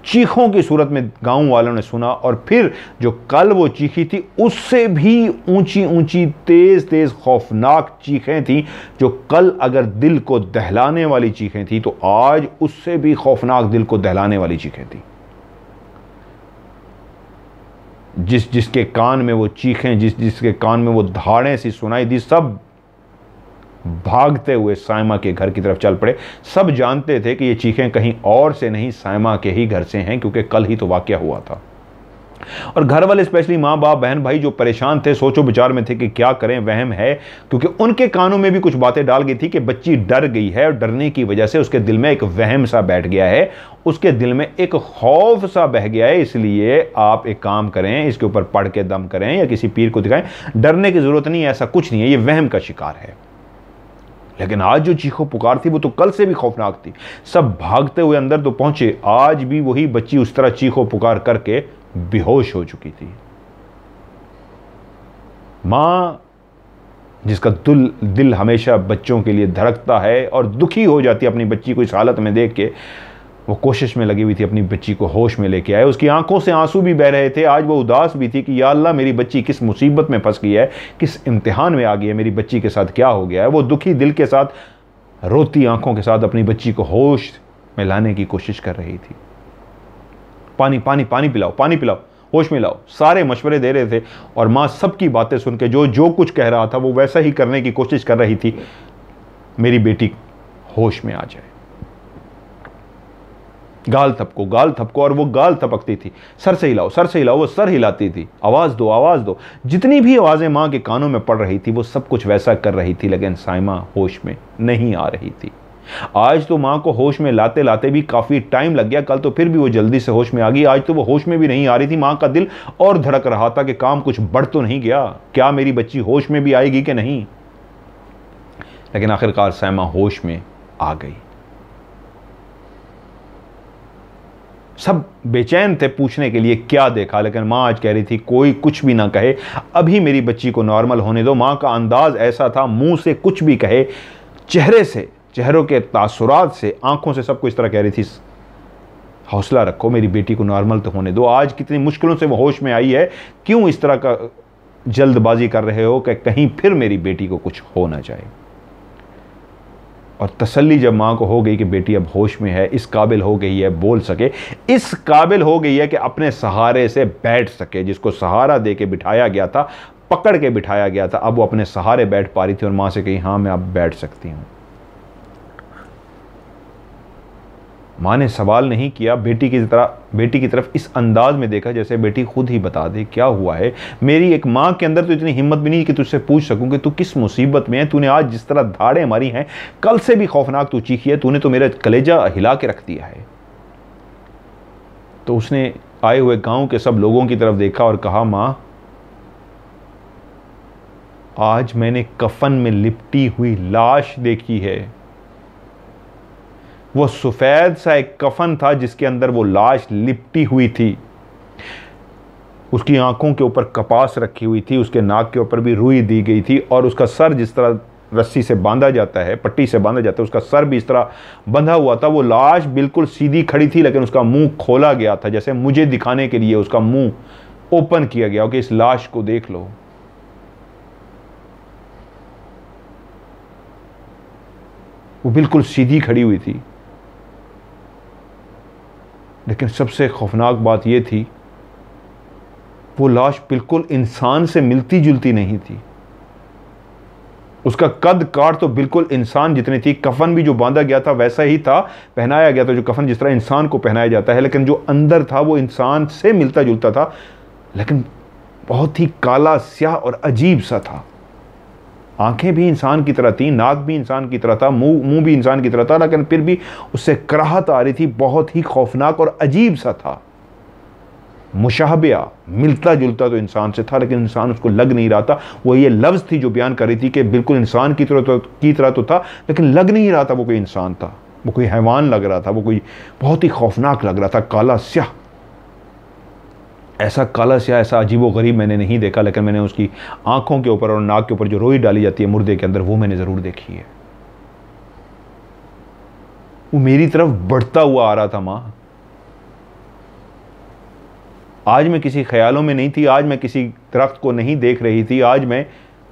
चीखों की सूरत में गांव वालों ने सुना और फिर जो कल वो चीखी थी उससे भी ऊंची ऊंची तेज़ तेज़ खौफनाक चीखें थीं जो कल अगर दिल को दहलाने वाली चीखें थीं तो आज उससे भी खौफनाक दिल को दहलाने वाली चीखें थीं जिस जिसके कान में वो चीखें जिस जिसके कान में वो धाड़ें सी सुनाई दी सब भागते हुए सायमा के घर की तरफ चल पड़े सब जानते थे कि ये चीखें कहीं और से नहीं सायमा के ही घर से हैं क्योंकि कल ही तो वाक्य हुआ था और घर वाले स्पेशली माँ बाप बहन भाई जो परेशान थे सोचो विचार में थे कि क्या करें वहम है क्योंकि उनके कानों में भी कुछ बातें डाल गई थी कि बच्ची डर गई है और डरने की वजह से उसके दिल में एक वहम सा बैठ गया है उसके दिल में एक खौफ सा बह गया है इसलिए आप एक काम करें इसके ऊपर पढ़ के दम करें या किसी पीर को दिखाएं डरने की ज़रूरत नहीं ऐसा कुछ नहीं है ये वहम का शिकार है लेकिन आज जो चीखो पुकार थी वो तो कल से भी खौफनाक थी सब भागते हुए अंदर तो पहुंचे आज भी वही बच्ची उस तरह चीखो पुकार करके बेहोश हो चुकी थी मां जिसका दिल दिल हमेशा बच्चों के लिए धड़कता है और दुखी हो जाती है अपनी बच्ची को इस हालत में देख के वो कोशिश में लगी हुई थी अपनी बच्ची को होश में लेके आए उसकी आंखों से आंसू भी बह रहे थे आज वो उदास भी थी कि या अल्लाह मेरी बच्ची किस मुसीबत में फंस गई है किस इम्तिहान में आ गई है मेरी बच्ची के साथ क्या हो गया है वो दुखी दिल के साथ रोती आंखों के साथ अपनी बच्ची को होश में लाने की कोशिश कर रही थी पानी पानी पानी पिलाओ पानी पिलाओ होश में लाओ सारे मशवरे दे रहे थे और माँ सबकी बातें सुन के जो जो कुछ कह रहा था वो वैसा ही करने की कोशिश कर रही थी मेरी बेटी होश में आ जाए गाल थपको गाल थपको और वो गाल थपकती थी सर से हिलाओ सर से हिलाओ वो सर हिलाती थी आवाज़ दो आवाज़ दो जितनी भी आवाज़ें माँ के कानों में पड़ रही थी वो सब कुछ वैसा कर रही थी लेकिन साइमा होश में नहीं आ रही थी आज तो माँ को होश में लाते लाते भी काफ़ी टाइम लग गया कल तो फिर भी वो जल्दी से होश में आ गई आज तो वो होश में भी नहीं आ रही थी माँ का दिल और धड़क रहा था कि काम कुछ बढ़ तो नहीं गया क्या मेरी बच्ची होश में भी आएगी कि नहीं लेकिन आखिरकार सैमा होश में आ गई सब बेचैन थे पूछने के लिए क्या देखा लेकिन माँ आज कह रही थी कोई कुछ भी ना कहे अभी मेरी बच्ची को नॉर्मल होने दो माँ का अंदाज़ ऐसा था मुंह से कुछ भी कहे चेहरे से चेहरों के तासुरात से आंखों से सबको इस तरह कह रही थी हौसला रखो मेरी बेटी को नॉर्मल तो होने दो आज कितनी मुश्किलों से वो होश में आई है क्यों इस तरह का जल्दबाजी कर रहे हो कि कहीं फिर मेरी बेटी को कुछ हो ना जाए और तसल्ली जब माँ को हो गई कि बेटी अब होश में है इस काबिल हो गई है बोल सके इस काबिल हो गई है कि अपने सहारे से बैठ सके जिसको सहारा दे के बिठाया गया था पकड़ के बिठाया गया था अब वो अपने सहारे बैठ पा रही थी और माँ से कही हाँ मैं अब बैठ सकती हूँ माँ ने सवाल नहीं किया बेटी की तरह बेटी की तरफ इस अंदाज में देखा जैसे बेटी खुद ही बता दे क्या हुआ है मेरी एक माँ के अंदर तो इतनी हिम्मत भी नहीं कि तुझसे पूछ सकूँ कि तू किस मुसीबत में है तूने आज जिस तरह धाड़े मारी हैं कल से भी खौफनाक तू चीखी है तूने तो मेरा कलेजा हिला के रख दिया है तो उसने आए हुए गांव के सब लोगों की तरफ देखा और कहा माँ आज मैंने कफन में लिपटी हुई लाश देखी है वो सफ़ेद सा एक कफन था जिसके अंदर वो लाश लिपटी हुई थी उसकी आंखों के ऊपर कपास रखी हुई थी उसके नाक के ऊपर भी रुई दी गई थी और उसका सर जिस तरह रस्सी से बांधा जाता है पट्टी से बांधा जाता है उसका सर भी इस तरह बंधा हुआ था वो लाश बिल्कुल सीधी खड़ी थी लेकिन उसका मुंह खोला गया था जैसे मुझे दिखाने के लिए उसका मुंह ओपन किया गया कि इस लाश को देख लो वो बिल्कुल सीधी खड़ी हुई थी लेकिन सबसे खौफनाक बात यह थी वो लाश बिल्कुल इंसान से मिलती जुलती नहीं थी उसका कद काट तो बिल्कुल इंसान जितनी थी कफन भी जो बांधा गया था वैसा ही था पहनाया गया था जो कफन जिस तरह इंसान को पहनाया जाता है लेकिन जो अंदर था वो इंसान से मिलता जुलता था लेकिन बहुत ही काला स्याह और अजीब सा था आंखें भी इंसान की तरह थी नाक भी इंसान की तरह था मुंह मुंह भी इंसान की तरह था लेकिन फिर भी उससे कराहत आ रही थी बहुत ही खौफनाक और अजीब सा था मुशाहबिया मिलता जुलता तो इंसान से था लेकिन इंसान उसको लग नहीं रहा था वो ये लफ्ज़ थी जो बयान कर रही थी कि बिल्कुल इंसान की तरह तो की तरह तो था लेकिन लग नहीं रहा था वो कोई इंसान था वो कोई हैवान लग रहा था वो कोई बहुत ही खौफनाक लग रहा था काला स्याह ऐसा कालस या ऐसा अजीब गरीब मैंने नहीं देखा लेकिन मैंने उसकी आंखों के ऊपर और नाक के ऊपर जो रोई डाली जाती है मुर्दे के अंदर वो मैंने ज़रूर देखी है वो मेरी तरफ बढ़ता हुआ आ रहा था माँ आज मैं किसी ख्यालों में नहीं थी आज मैं किसी दरख्त को नहीं देख रही थी आज मैं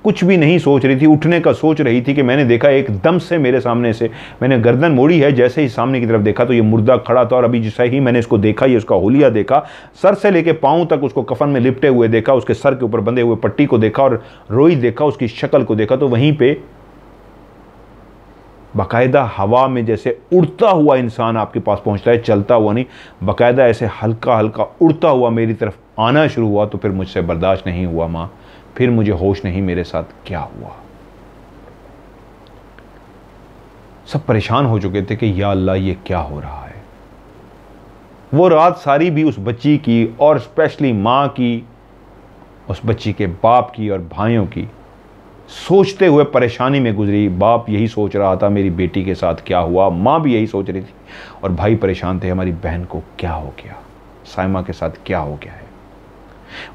कुछ भी नहीं सोच रही थी उठने का सोच रही थी कि मैंने देखा एकदम से मेरे सामने से मैंने गर्दन मोड़ी है जैसे ही सामने की तरफ देखा तो ये मुर्दा खड़ा था और अभी जैसे ही मैंने इसको देखा ये उसका होलिया देखा सर से लेके पाँव तक उसको कफन में लिपटे हुए देखा उसके सर के ऊपर बंधे हुए पट्टी को देखा और रोई देखा उसकी शक्ल को देखा तो वहीं पर बाकायदा हवा में जैसे उड़ता हुआ इंसान आपके पास पहुंचता है चलता हुआ नहीं बाकायदा ऐसे हल्का हल्का उड़ता हुआ मेरी तरफ आना शुरू हुआ तो फिर मुझसे बर्दाश्त नहीं हुआ माँ फिर मुझे होश नहीं मेरे साथ क्या हुआ सब परेशान हो चुके थे कि या अल्लाह ये क्या हो रहा है वो रात सारी भी उस बच्ची की और स्पेशली माँ की उस बच्ची के बाप की और भाइयों की सोचते हुए परेशानी में गुजरी बाप यही सोच रहा था मेरी बेटी के साथ क्या हुआ माँ भी यही सोच रही थी और भाई परेशान थे हमारी बहन को क्या हो गया साइमा के साथ क्या हो गया है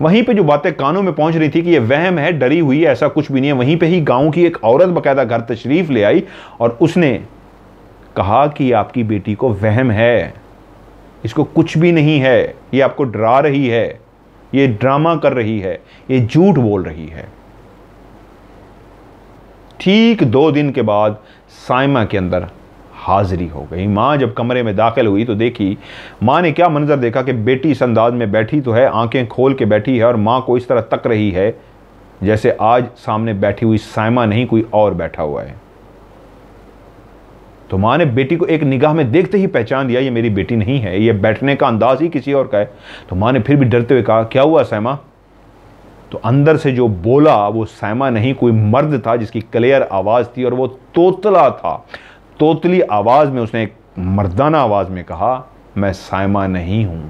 वहीं पे जो बातें कानों में पहुंच रही थी कि ये वहम है डरी हुई है ऐसा कुछ भी नहीं है वहीं पे ही गांव की एक औरत बकायदा घर तशरीफ ले आई और उसने कहा कि आपकी बेटी को वहम है इसको कुछ भी नहीं है ये आपको डरा रही है ये ड्रामा कर रही है ये झूठ बोल रही है ठीक दो दिन के बाद साइमा के अंदर हाजिरी हो गई माँ जब कमरे में दाखिल हुई तो देखी माँ ने क्या मंजर देखा कि बेटी इस अंदाज में बैठी तो है आंखें खोल के बैठी है और माँ को इस तरह तक रही है जैसे आज सामने बैठी हुई सायमा नहीं कोई और बैठा हुआ है तो माँ ने बेटी को एक निगाह में देखते ही पहचान दिया ये मेरी बेटी नहीं है ये बैठने का अंदाज ही किसी और का है तो माँ ने फिर भी डरते हुए कहा क्या हुआ सैमा तो अंदर से जो बोला वो सैमा नहीं कोई मर्द था जिसकी क्लियर आवाज़ थी और वो तोतला था तोतली आवाज़ में उसने एक मर्दाना आवाज़ में कहा मैं सायमा नहीं हूं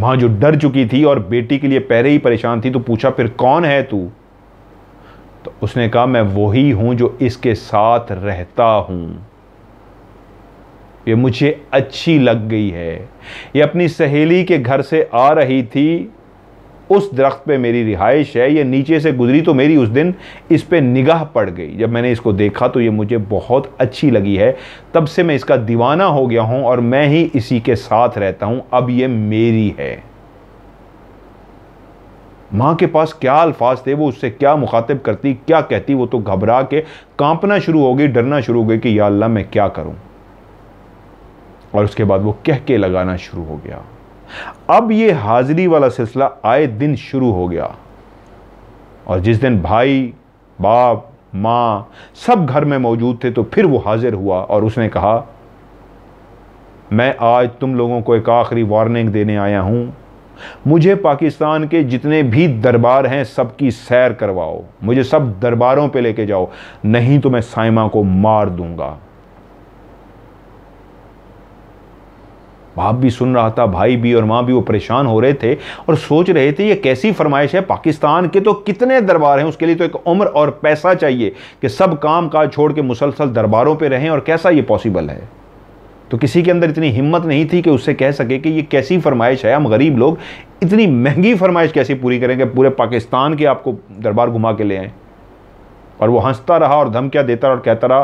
मां जो डर चुकी थी और बेटी के लिए पहले ही परेशान थी तो पूछा फिर कौन है तू तो उसने कहा मैं वही हूं जो इसके साथ रहता हूं ये मुझे अच्छी लग गई है ये अपनी सहेली के घर से आ रही थी उस दरख्त पे मेरी रिहाइश है ये नीचे से गुजरी तो मेरी उस दिन इस पर निगाह पड़ गई जब मैंने इसको देखा तो ये मुझे बहुत अच्छी लगी है तब से मैं इसका दीवाना हो गया हूँ और मैं ही इसी के साथ रहता हूँ अब ये मेरी है माँ के पास क्या अल्फाज थे वो उससे क्या मुखातिब करती क्या कहती वो तो घबरा के कांपना शुरू हो गई डरना शुरू हो गई कि या अल्लाह मैं क्या करूँ और उसके बाद वो कह के लगाना शुरू हो गया अब ये हाजिरी वाला सिलसिला आए दिन शुरू हो गया और जिस दिन भाई बाप माँ सब घर में मौजूद थे तो फिर वो हाजिर हुआ और उसने कहा मैं आज तुम लोगों को एक आखिरी वार्निंग देने आया हूँ मुझे पाकिस्तान के जितने भी दरबार हैं सबकी सैर करवाओ मुझे सब दरबारों पे लेके जाओ नहीं तो मैं साइमा को मार दूंगा बाप भी सुन रहा था भाई भी और माँ भी वो परेशान हो रहे थे और सोच रहे थे ये कैसी फरमाइश है पाकिस्तान के तो कितने दरबार हैं उसके लिए तो एक उम्र और पैसा चाहिए कि सब काम काज छोड़ के मुसलसल दरबारों पर रहें और कैसा ये पॉसिबल है तो किसी के अंदर इतनी हिम्मत नहीं थी कि उससे कह सके कि ये कैसी फरमाइश है हम गरीब लोग इतनी महंगी फरमाइश कैसे पूरी करेंगे पूरे पाकिस्तान के आपको दरबार घुमा के ले आए और वो हंसता रहा और धमकियाँ देता रहा और कहता रहा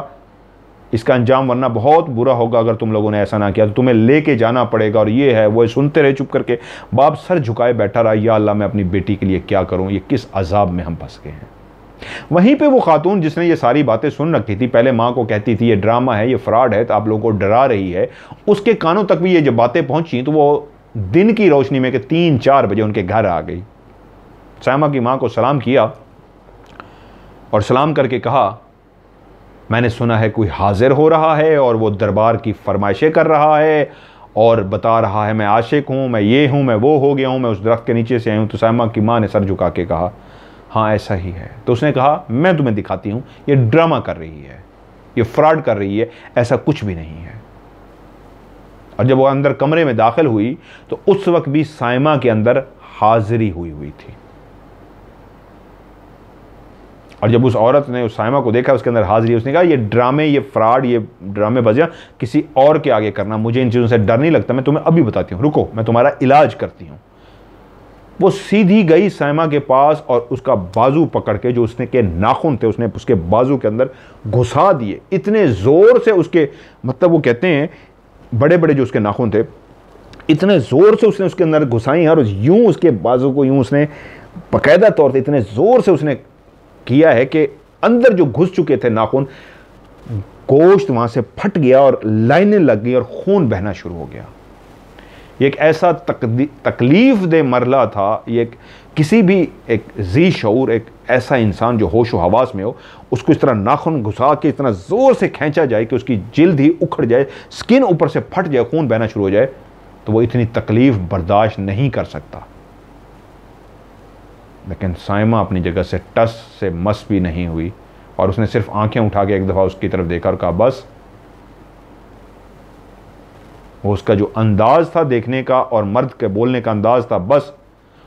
इसका अंजाम वरना बहुत बुरा होगा अगर तुम लोगों ने ऐसा ना किया तो तुम्हें लेके जाना पड़ेगा और ये है वो सुनते रहे चुप करके बाप सर झुकाए बैठा रहा या अल्लाह मैं अपनी बेटी के लिए क्या करूँ ये किस अजाब में हम फंस गए हैं वहीं पे वो खातून जिसने ये सारी बातें सुन रखी थी पहले माँ को कहती थी ये ड्रामा है ये फ्रॉड है तो आप लोगों को डरा रही है उसके कानों तक भी ये जब बातें पहुंची तो वो दिन की रोशनी में कि तीन चार बजे उनके घर आ गई सामा की माँ को सलाम किया और सलाम करके कहा मैंने सुना है कोई हाजिर हो रहा है और वो दरबार की फरमाइशें कर रहा है और बता रहा है मैं आशिक हूँ मैं ये हूँ मैं वो हो गया हूँ मैं उस दरख्त के नीचे से आई हूँ तो सैमा की माँ ने सर झुका के कहा हाँ ऐसा ही है तो उसने कहा मैं तुम्हें दिखाती हूँ ये ड्रामा कर रही है ये फ्रॉड कर रही है ऐसा कुछ भी नहीं है और जब वो अंदर कमरे में दाखिल हुई तो उस वक्त भी साइमा के अंदर हाजिरी हुई हुई थी और जब उस औरत ने उस साइमा को देखा उसके अंदर हाजिरी उसने कहा ये ड्रामे ये फ्रॉड ये ड्रामे बजिया किसी और के आगे करना मुझे इन चीज़ों से डर नहीं लगता मैं तुम्हें अभी बताती हूँ रुको मैं तुम्हारा इलाज करती हूँ वो सीधी गई सैमा के पास और उसका बाजू पकड़ के जो उसने के नाखून थे उसने उसके बाजू के अंदर घुसा दिए इतने ज़ोर से उसके मतलब वो कहते हैं बड़े बड़े जो उसके नाखून थे इतने ज़ोर से उसने उसके अंदर घुसाई और यूं उसके बाजू को यूं उसने बाकायदा तौर पर इतने ज़ोर से उसने किया है कि अंदर जो घुस चुके थे नाखून गोश्त वहां से फट गया और लाइनें लग गई और खून बहना शुरू हो गया एक ऐसा तकलीफ दे मरला था ये किसी भी एक जी शूर एक ऐसा इंसान जो होश हवास में हो उसको इस तरह नाखून घुसा के इतना ज़ोर से खींचा जाए कि उसकी जल्द ही उखड़ जाए स्किन ऊपर से फट जाए खून बहना शुरू हो जाए तो वो इतनी तकलीफ़ बर्दाश्त नहीं कर सकता लेकिन साइमा अपनी जगह से टस से मस भी नहीं हुई और उसने सिर्फ आंखें उठा के एक दफ़ा उसकी तरफ देखा और कहा बस वो उसका जो अंदाज था देखने का और मर्द के बोलने का अंदाज था बस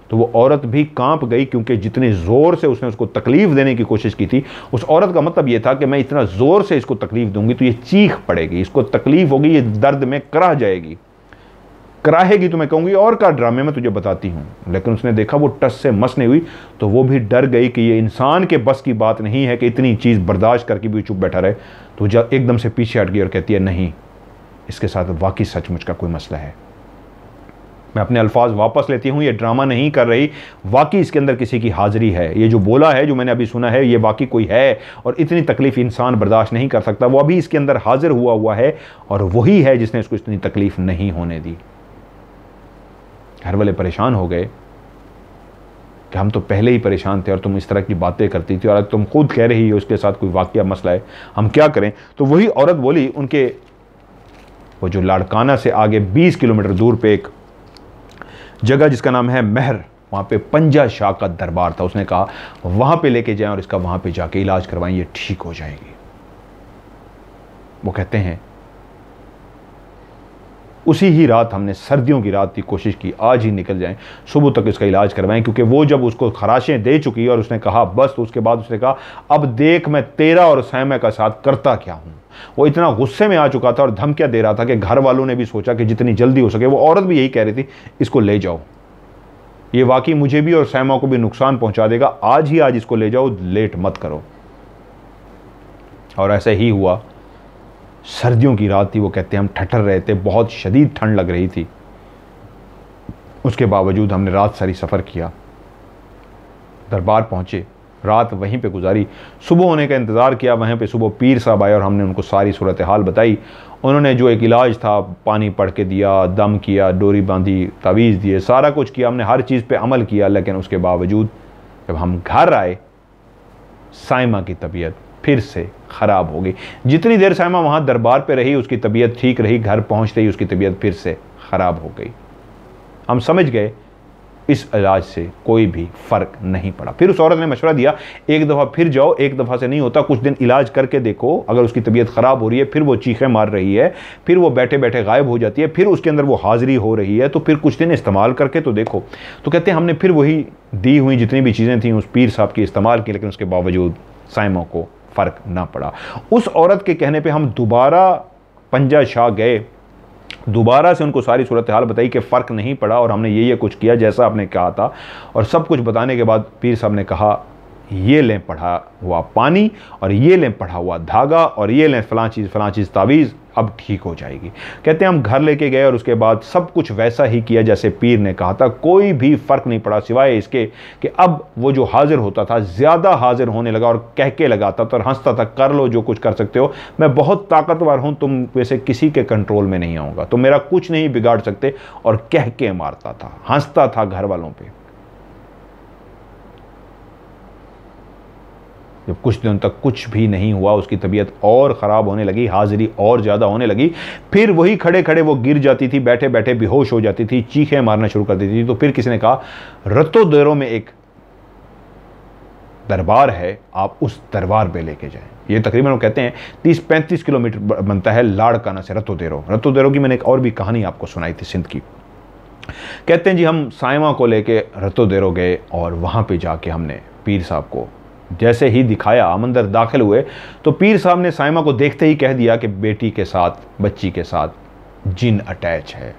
तो वो औरत भी कांप गई क्योंकि जितने ज़ोर से उसने उसको तकलीफ़ देने की कोशिश की थी उस औरत का मतलब ये था कि मैं इतना ज़ोर से इसको तकलीफ़ दूंगी तो ये चीख पड़ेगी इसको तकलीफ़ होगी ये दर्द में कराह जाएगी कराहेगी तो मैं कहूँगी और का ड्रामे में तुझे बताती हूँ लेकिन उसने देखा वो टस से मस नहीं हुई तो वो भी डर गई कि ये इंसान के बस की बात नहीं है कि इतनी चीज़ बर्दाश्त करके भी चुप बैठा रहे तो जब एकदम से पीछे हट गई और कहती है नहीं इसके साथ वाकई सचमुच का कोई मसला है मैं अपने अल्फाज वापस लेती हूँ ये ड्रामा नहीं कर रही वाकई इसके अंदर किसी की हाज़िरी है ये जो बोला है जो मैंने अभी सुना है ये वाकई कोई है और इतनी तकलीफ़ इंसान बर्दाश्त नहीं कर सकता वो अभी इसके अंदर हाज़िर हुआ हुआ है और वही है जिसने इसको इतनी तकलीफ़ नहीं होने दी घर वाले परेशान हो गए कि हम तो पहले ही परेशान थे और तुम इस तरह की बातें करती थी और अगर तुम खुद कह रही हो उसके साथ कोई वाक्य मसला है हम क्या करें तो वही औरत बोली उनके वो जो लाड़काना से आगे 20 किलोमीटर दूर पे एक जगह जिसका नाम है महर वहाँ पे पंजा शाह का दरबार था उसने कहा वहाँ पे लेके जाएं और इसका वहाँ पे जाके इलाज करवाएं ये ठीक हो जाएगी वो कहते हैं उसी ही रात हमने सर्दियों की रात की कोशिश की आज ही निकल जाएं सुबह तक इसका इलाज करवाएं क्योंकि वो जब उसको खराशें दे चुकी और उसने कहा बस तो उसके बाद उसने कहा अब देख मैं तेरा और सैमय का साथ करता क्या हूँ वो इतना गुस्से में आ चुका था और धमकियाँ दे रहा था कि घर वालों ने भी सोचा कि जितनी जल्दी हो सके वो औरत भी यही कह रही थी इसको ले जाओ ये वाकई मुझे भी और सैमा को भी नुकसान पहुंचा देगा आज ही आज इसको ले जाओ लेट मत करो और ऐसे ही हुआ सर्दियों की रात थी वो कहते हैं हम ठठर रहे थे बहुत शदीद ठंड लग रही थी उसके बावजूद हमने रात सारी सफ़र किया दरबार पहुँचे रात वहीं पे गुजारी सुबह होने का इंतज़ार किया वहीं पे सुबह पीर साहब आए और हमने उनको सारी सूरत हाल बताई उन्होंने जो एक इलाज था पानी पड़ के दिया दम किया डोरी बांधी तवीज़ दिए सारा कुछ किया हमने हर चीज़ पे अमल किया लेकिन उसके बावजूद जब हम घर आए साइमा की तबीयत फिर से ख़राब हो गई जितनी देर सायमा वहाँ दरबार पर रही उसकी तबीयत ठीक रही घर पहुँचते ही उसकी तबीयत फिर से ख़राब हो गई हम समझ गए इस इलाज से कोई भी फ़र्क नहीं पड़ा फिर उस औरत ने मशवरा दिया एक दफ़ा फिर जाओ एक दफ़ा से नहीं होता कुछ दिन इलाज करके देखो अगर उसकी तबीयत ख़राब हो रही है फिर वो चीखें मार रही है फिर वो बैठे बैठे गायब हो जाती है फिर उसके अंदर वो हाज़िरी हो रही है तो फिर कुछ दिन इस्तेमाल करके तो देखो तो कहते हैं हमने फिर वही दी हुई जितनी भी चीज़ें थी उस पीर साहब की इस्तेमाल की लेकिन उसके बावजूद साइमों को फ़र्क ना पड़ा उस औरत के कहने पे हम दोबारा पंजा शाह गए दोबारा से उनको सारी सूरत हाल बताई कि फ़र्क नहीं पड़ा और हमने ये ये कुछ किया जैसा आपने कहा था और सब कुछ बताने के बाद पीर साहब ने कहा ये लें पढ़ा हुआ पानी और ये लें पढ़ा हुआ धागा और ये लें फलां चीज़ फ़लाँ चीज़ तावीज़ अब ठीक हो जाएगी कहते हैं हम घर लेके गए और उसके बाद सब कुछ वैसा ही किया जैसे पीर ने कहा था कोई भी फ़र्क नहीं पड़ा सिवाय इसके कि अब वो जो हाज़िर होता था ज़्यादा हाज़िर होने लगा और कह के लगाता था और हंसता था कर लो जो कुछ कर सकते हो मैं बहुत ताकतवर हूँ तुम वैसे किसी के कंट्रोल में नहीं आऊँगा तो मेरा कुछ नहीं बिगाड़ सकते और कह के मारता था हंसता था घर वालों पर जब कुछ दिनों तक कुछ भी नहीं हुआ उसकी तबीयत और ख़राब होने लगी हाजिरी और ज़्यादा होने लगी फिर वही खड़े खड़े वो गिर जाती थी बैठे बैठे बेहोश हो जाती थी चीखें मारना शुरू कर देती थी तो फिर किसी ने कहा रतो देरों में एक दरबार है आप उस दरबार पे लेके जाएं ये तकरीबन वो कहते हैं 30-35 किलोमीटर बनता है लाड़काना से रतो देरो रतो देरो की मैंने एक और भी कहानी आपको सुनाई थी सिंध की कहते हैं जी हम साइमा को लेके रतो देरो गए और वहाँ पे जाके हमने पीर साहब को जैसे ही दिखाया मंदिर दाखिल हुए तो पीर साहब ने साइमा को देखते ही कह दिया कि बेटी के साथ बच्ची के साथ जिन अटैच है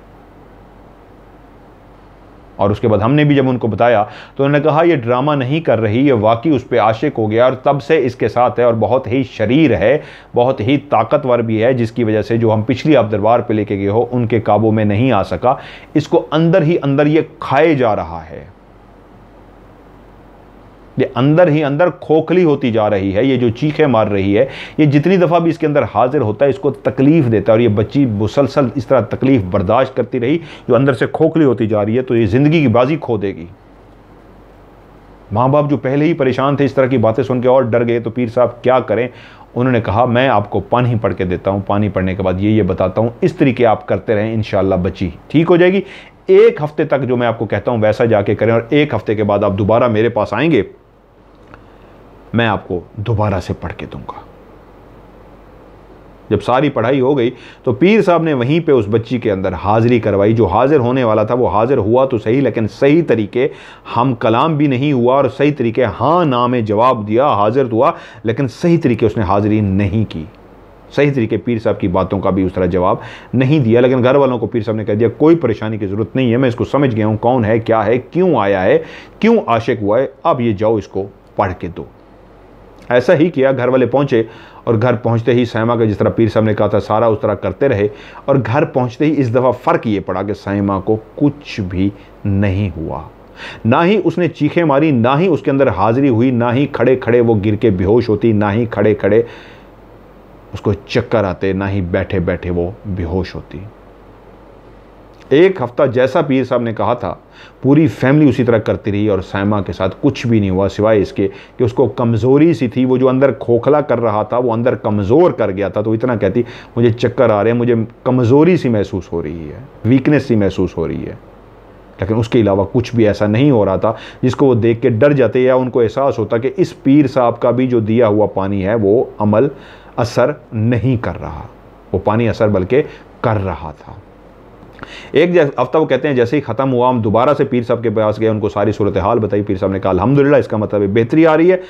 और उसके बाद हमने भी जब उनको बताया तो उन्होंने कहा यह ड्रामा नहीं कर रही ये वाकई उस पर आशिक हो गया और तब से इसके साथ है और बहुत ही शरीर है बहुत ही ताकतवर भी है जिसकी वजह से जो हम पिछली आप दरबार पर लेके गए हो उनके काबू में नहीं आ सका इसको अंदर ही अंदर ये खाए जा रहा है ये अंदर ही अंदर खोखली होती जा रही है ये जो चीखें मार रही है ये जितनी दफ़ा भी इसके अंदर हाजिर होता है इसको तकलीफ़ देता है और ये बच्ची मुसलसल इस तरह तकलीफ़ बर्दाश्त करती रही जो अंदर से खोखली होती जा रही है तो ये ज़िंदगी की बाजी खो देगी माँ बाप जो पहले ही परेशान थे इस तरह की बातें सुन के और डर गए तो पीर साहब क्या करें उन्होंने कहा मैं आपको पानी पढ़ के देता हूँ पानी पढ़ने के बाद ये ये बताता हूँ इस तरीके आप करते रहें इन बच्ची ठीक हो जाएगी एक हफ्ते तक जो मैं आपको कहता हूँ वैसा जाके करें और एक हफ्ते के बाद आप दोबारा मेरे पास आएंगे मैं आपको दोबारा से पढ़ के दूंगा जब सारी पढ़ाई हो गई तो पीर साहब ने वहीं पे उस बच्ची के अंदर हाजिरी करवाई जो हाजिर होने वाला था वो हाजिर हुआ तो सही लेकिन सही तरीके हम कलाम भी नहीं हुआ और सही तरीके हाँ ना में जवाब दिया हाजिर हुआ लेकिन सही तरीके उसने हाजिरी नहीं की सही तरीके पीर साहब की बातों का भी उस तरह जवाब नहीं दिया लेकिन घर वालों को पीर साहब ने कह दिया कोई परेशानी की ज़रूरत नहीं है मैं इसको समझ गया हूँ कौन है क्या है क्यों आया है क्यों आशिक हुआ है अब ये जाओ इसको पढ़ के दो ऐसा ही किया घर वाले पहुंचे और घर पहुंचते ही सैमा का जिस तरह पीर साहब ने कहा था सारा उस तरह करते रहे और घर पहुंचते ही इस दफ़ा फ़र्क ये पड़ा कि सैमा को कुछ भी नहीं हुआ ना ही उसने चीखें मारी ना ही उसके अंदर हाजिरी हुई ना ही खड़े खड़े वो गिर के बेहोश होती ना ही खड़े खड़े उसको चक्कर आते ना ही बैठे बैठे वो बेहोश होती एक हफ्ता जैसा पीर साहब ने कहा था पूरी फैमिली उसी तरह करती रही और सैमा के साथ कुछ भी नहीं हुआ सिवाय इसके कि उसको कमज़ोरी सी थी वो जो अंदर खोखला कर रहा था वो अंदर कमज़ोर कर गया था तो इतना कहती मुझे चक्कर आ रहे हैं मुझे कमज़ोरी सी महसूस हो रही है वीकनेस सी महसूस हो रही है लेकिन उसके अलावा कुछ भी ऐसा नहीं हो रहा था जिसको वो देख के डर जाते या उनको एहसास होता कि इस पीर साहब का भी जो दिया हुआ पानी है वो अमल असर नहीं कर रहा वो पानी असर बल्कि कर रहा था एक हफ्ता वो कहते हैं जैसे ही ख़त्म हुआ हम दोबारा से पीर साहब के पास गए उनको सारी सूरत हाल बताई पीर साहब ने कहा अलहमदिल्ला इसका मतलब बेहतरी आ रही है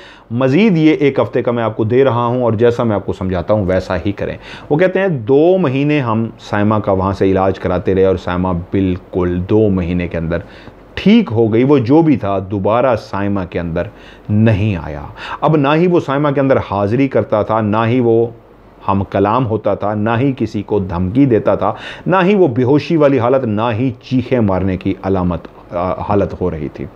मज़ीद ये एक हफ़्ते का मैं आपको दे रहा हूँ और जैसा मैं आपको समझाता हूँ वैसा ही करें वो कहते हैं दो महीने हम सैमा का वहाँ से इलाज कराते रहे और सैमा बिल्कुल दो महीने के अंदर ठीक हो गई वो जो भी था दोबारा साइमा के अंदर नहीं आया अब ना ही वो साइमा के अंदर हाज़िरी करता था ना ही वो हम कलाम होता था ना ही किसी को धमकी देता था ना ही वो बेहोशी वाली हालत ना ही चीखें मारने की अलामत हालत हो रही थी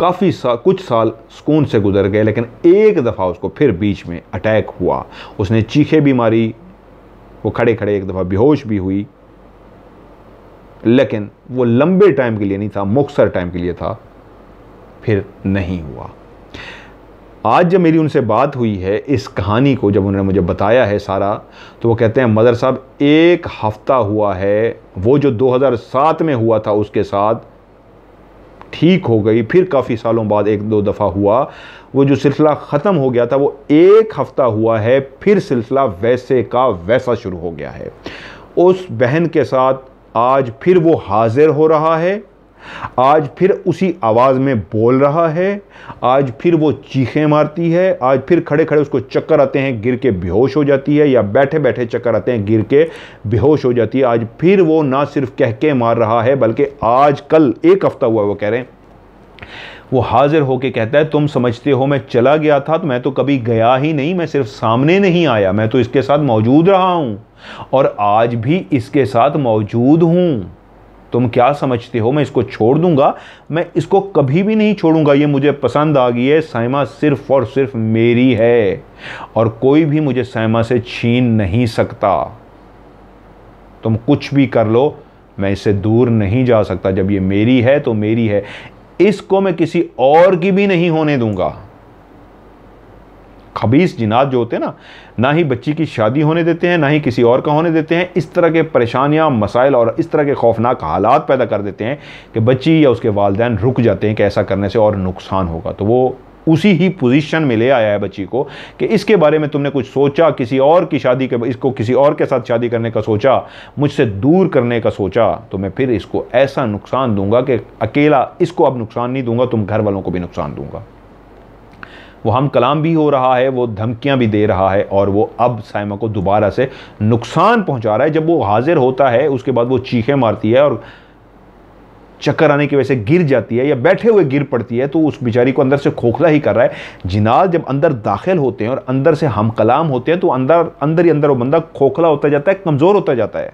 काफ़ी सा कुछ साल सुकून से गुजर गए लेकिन एक दफ़ा उसको फिर बीच में अटैक हुआ उसने चीखे भी मारी वो खड़े खड़े एक दफ़ा बेहोश भी हुई लेकिन वो लंबे टाइम के लिए नहीं था मुख्तर टाइम के लिए था फिर नहीं हुआ आज जब मेरी उनसे बात हुई है इस कहानी को जब उन्होंने मुझे बताया है सारा तो वो कहते हैं मदर साहब एक हफ़्ता हुआ है वो जो 2007 में हुआ था उसके साथ ठीक हो गई फिर काफ़ी सालों बाद एक दो दफ़ा हुआ वो जो सिलसिला ख़त्म हो गया था वो एक हफ़्ता हुआ है फिर सिलसिला वैसे का वैसा शुरू हो गया है उस बहन के साथ आज फिर वो हाजिर हो रहा है आज फिर उसी आवाज़ में बोल रहा है आज फिर वो चीखें मारती है आज फिर खड़े खड़े उसको चक्कर आते हैं गिर के बेहोश हो जाती है या बैठे बैठे चक्कर आते हैं गिर के बेहोश हो जाती है आज फिर वो ना सिर्फ कह के मार रहा है बल्कि आज कल एक हफ़्ता हुआ वो कह रहे हैं वो हाजिर होके कहता है तुम समझते हो मैं चला गया था तो मैं तो कभी गया ही नहीं मैं सिर्फ सामने नहीं आया मैं तो इसके साथ मौजूद रहा हूँ और आज भी इसके साथ मौजूद हूँ तुम क्या समझते हो मैं इसको छोड़ दूंगा मैं इसको कभी भी नहीं छोड़ूंगा ये मुझे पसंद आ गई है साइमा सिर्फ और सिर्फ मेरी है और कोई भी मुझे सैमा से छीन नहीं सकता तुम कुछ भी कर लो मैं इससे दूर नहीं जा सकता जब ये मेरी है तो मेरी है इसको मैं किसी और की भी नहीं होने दूंगा खबीस जिनात जो होते हैं ना ना ही बच्ची की शादी होने देते हैं ना ही किसी और का होने देते हैं इस तरह के परेशानियाँ मसाइल और इस तरह के खौफनाक हालात पैदा कर देते हैं कि बच्ची या उसके वालदेन रुक जाते हैं कि ऐसा करने से और नुकसान होगा तो वो उसी ही पोजीशन में ले आया है बच्ची को कि इसके बारे में तुमने कुछ सोचा किसी और की शादी के इसको किसी और के साथ शादी करने का सोचा मुझसे दूर करने का सोचा तो मैं फिर इसको ऐसा नुकसान दूंगा कि अकेला इसको अब नुकसान नहीं दूंगा तुम घर वालों को भी नुकसान दूंगा वो हम कलाम भी हो रहा है वो धमकियाँ भी दे रहा है और वो अब साइमा को दोबारा से नुकसान पहुँचा रहा है जब वो हाजिर होता है उसके बाद वो चीखें मारती है और चक्कर आने की वजह से गिर जाती है या बैठे हुए गिर पड़ती है तो उस बेचारी को अंदर से खोखला ही कर रहा है जिनाल जब अंदर दाखिल होते हैं और अंदर से हम कलाम होते हैं तो अंदर अंदर ही अंदर वो बंदा खोखला होता जाता है कमज़ोर होता जाता है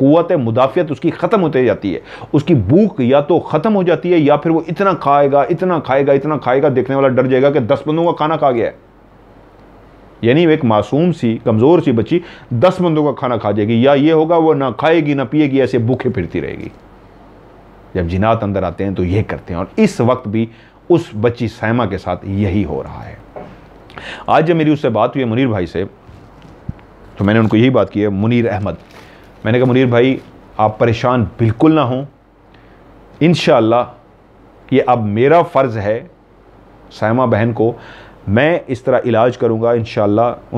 क़वत मुदाफ़ियत उसकी ख़त्म होती जाती है उसकी भूख या तो ख़त्म हो जाती है या फिर वो इतना खाएगा इतना खाएगा इतना खाएगा देखने वाला डर जाएगा कि दस बंदों का खाना खा गया है यानी एक मासूम सी कमज़ोर सी बच्ची दस बंदों का खाना खा जाएगी या ये होगा वो ना खाएगी ना पिएगी ऐसे भूखे फिरती रहेगी जब जिनात अंदर आते हैं तो ये करते हैं और इस वक्त भी उस बच्ची सैमा के साथ यही हो रहा है आज जब मेरी उससे बात हुई मुनीर भाई से तो मैंने उनको यही बात की है मुनीर अहमद मैंने कहा मुनीर भाई आप परेशान बिल्कुल ना हों इन ये अब मेरा फ़र्ज़ है सैमा बहन को मैं इस तरह इलाज करूँगा इन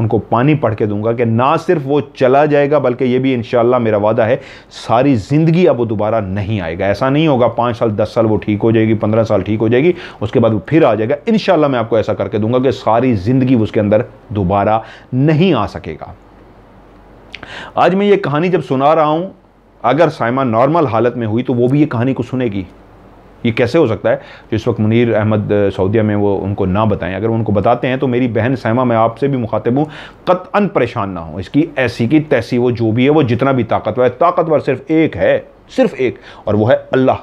उनको पानी पढ़ के दूंगा कि ना सिर्फ वो चला जाएगा बल्कि ये भी इन मेरा वादा है सारी ज़िंदगी अब वो दोबारा नहीं आएगा ऐसा नहीं होगा पाँच साल दस साल वो ठीक हो जाएगी पंद्रह साल ठीक हो जाएगी उसके बाद वो फिर आ जाएगा इन मैं आपको ऐसा करके दूंगा कि सारी ज़िंदगी उसके अंदर दोबारा नहीं आ सकेगा आज मैं ये कहानी जब सुना रहा हूँ अगर साइमा नॉर्मल हालत में हुई तो वो भी ये कहानी को सुनेगी ये कैसे हो सकता है जो इस वक्त मुनीर अहमद सऊदिया में वो उनको ना बताएं अगर उनको बताते हैं तो मेरी बहन सैमा मैं आपसे भी मुखातिब हूँ अन परेशान ना हो इसकी ऐसी की तैसी वो जो भी है वो जितना भी ताकतवर है ताकतवर सिर्फ एक है सिर्फ एक और वो है अल्लाह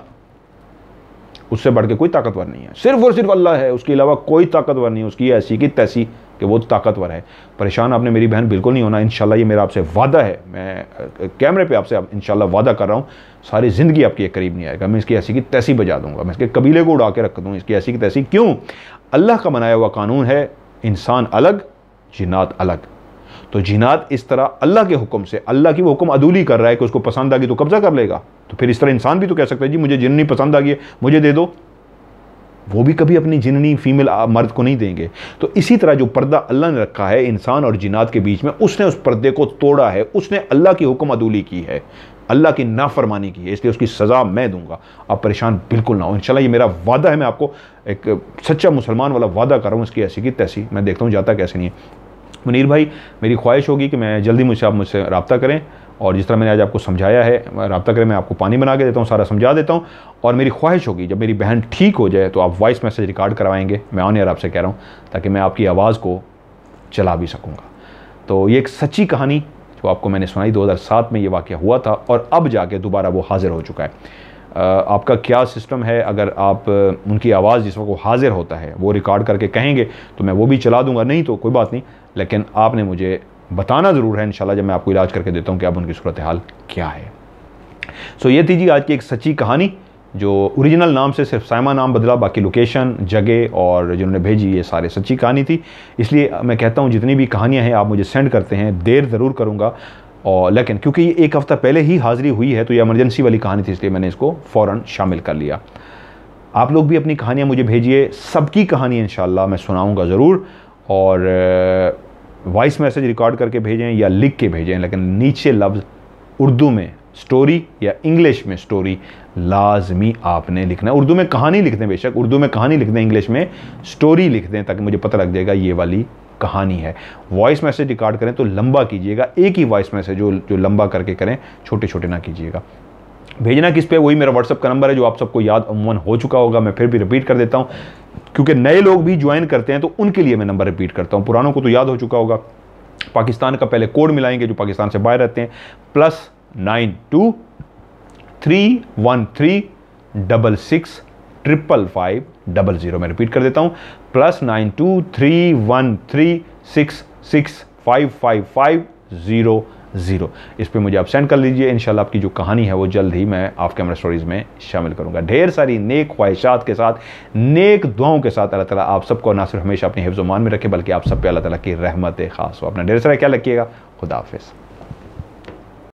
उससे बढ़ के कोई ताकतवर नहीं है सिर्फ और सिर्फ अल्लाह है उसके अलावा कोई ताकतवर नहीं है उसकी ऐसी की तैसी कि वो तो ताकतवर है परेशान आपने मेरी बहन बिल्कुल नहीं होना इनशाला ये मेरा आपसे वादा है मैं कैमरे पर आपसे इन वादा कर रहा हूँ सारी ज़िंदगी आपके करीब नहीं आएगा मैं इसकी ऐसी की तैसी बजा दूंगा मैं इसके कबीले को उड़ा के रख दूँ इसकी ऐसी की तैसी क्यों अल्लाह का बनाया हुआ कानून है इंसान अलग जिनात अलग तो जिनात इस तरह अल्लाह के हुक्म से अल्लाह की वो हुक्म अदूली कर रहा है कि उसको पसंद आ गई तो कब्ज़ा कर लेगा तो फिर इस तरह इंसान भी तो कह सकता है जी मुझे जिन नहीं पसंद आ गई है मुझे दे दो वो भी कभी अपनी जिननी फीमेल मर्द को नहीं देंगे तो इसी तरह जो पर्दा अल्लाह ने रखा है इंसान और जिनात के बीच में उसने उस पर्दे को तोड़ा है उसने अल्लाह की हुक्म अदूली की है अल्लाह की नाफरमानी की है इसलिए उसकी सज़ा मैं दूंगा आप परेशान बिल्कुल ना हो इंशाल्लाह ये मेरा वादा है मैं आपको एक सच्चा मुसलमान वाला वादा कर रहा हूँ इसकी ऐसी की तैसी मैं देखता हूँ जाता कैसे नहीं है मुनीर भाई मेरी ख्वाहिश होगी कि मैं जल्दी मुझसे आप मुझसे रबता करें और जिस तरह मैंने आज आपको समझाया है रबता करें मैं आपको पानी बना के देता हूँ सारा समझा देता हूँ और मेरी ख्वाहिश होगी जब मेरी बहन ठीक हो जाए तो आप वॉइस मैसेज रिकॉर्ड करवाएंगे मैं ऑन एयर आपसे कह रहा हूँ ताकि मैं आपकी आवाज़ को चला भी सकूँगा तो ये एक सच्ची कहानी जो आपको मैंने सुनाई 2007 में ये वाक़ हुआ था और अब जाके दोबारा वो हाज़िर हो चुका है आपका क्या सिस्टम है अगर आप उनकी आवाज़ जिस वक्त वो हाज़िर होता है वो रिकॉर्ड करके कहेंगे तो मैं वो भी चला दूंगा नहीं तो कोई बात नहीं लेकिन आपने मुझे बताना ज़रूर है इंशाल्लाह जब मैं आपको इलाज करके देता हूँ कि अब उनकी सूरत हाल क्या है सो ये थी जी आज की एक सच्ची कहानी जो ओरिजिनल नाम से सिर्फ सैमा नाम बदला बाकी लोकेशन जगह और जिन्होंने भेजी ये सारे सच्ची कहानी थी इसलिए मैं कहता हूँ जितनी भी कहानियाँ हैं आप मुझे सेंड करते हैं देर ज़रूर करूँगा और लेकिन क्योंकि ये एक हफ़्ता पहले ही हाज़िरी हुई है तो ये एमरजेंसी वाली कहानी थी इसलिए मैंने इसको फ़ौर शामिल कर लिया आप लोग भी अपनी कहानियाँ मुझे भेजिए सबकी कहानी इन मैं सुनाऊँगा ज़रूर और वॉइस मैसेज रिकॉर्ड करके भेजें या लिख के भेजें लेकिन नीचे लफ्ज़ उर्दू में स्टोरी या इंग्लिश में स्टोरी लाजमी आपने लिखना उर्दू में कहानी लिख दें बेशक उर्दू में कहानी लिख दें इंग्लिश में स्टोरी लिख दें ताकि मुझे पता लग जाएगा ये वाली कहानी है वॉइस मैसेज रिकॉर्ड करें तो लंबा कीजिएगा एक ही वॉइस मैसेज जो जो लंबा करके करें छोटे छोटे ना कीजिएगा भेजना किस पे वही मेरा व्हाट्सअप का नंबर है जो आप सबको याद अमूमन हो चुका होगा मैं फिर भी रिपीट कर देता हूँ क्योंकि नए लोग भी ज्वाइन करते हैं तो उनके लिए मैं नंबर रिपीट करता हूँ पुरानों को तो याद हो चुका होगा पाकिस्तान का पहले कोड मिलाएंगे जो पाकिस्तान से बाहर रहते हैं plus nine two three one three double six triple five double zero मैं रिपीट कर देता हूँ plus nine two three one three six six five five five zero zero इस पर मुझे आप सेंड कर लीजिए इन आपकी जो कहानी है वो जल्द ही मैं आप कैमरा स्टोरीज़ में शामिल करूँगा ढेर सारी नेक ख्वाहिशात के साथ नेक दुआओं के साथ अल्लाह ताला आप सबको ना सिर्फ हमेशा अपने हिफ्ज़ मान में रखे बल्कि आप सब पे अल्लाह ताला की रहमत खास हो अपना ढेर सारा क्या रखिएगा खुदाफिज़